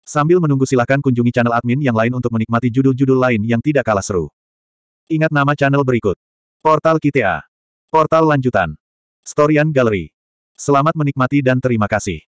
Sambil menunggu silahkan kunjungi channel admin yang lain untuk menikmati judul-judul lain yang tidak kalah seru. Ingat nama channel berikut. Portal Kitea. Portal lanjutan. Storian Gallery. Selamat menikmati dan terima kasih.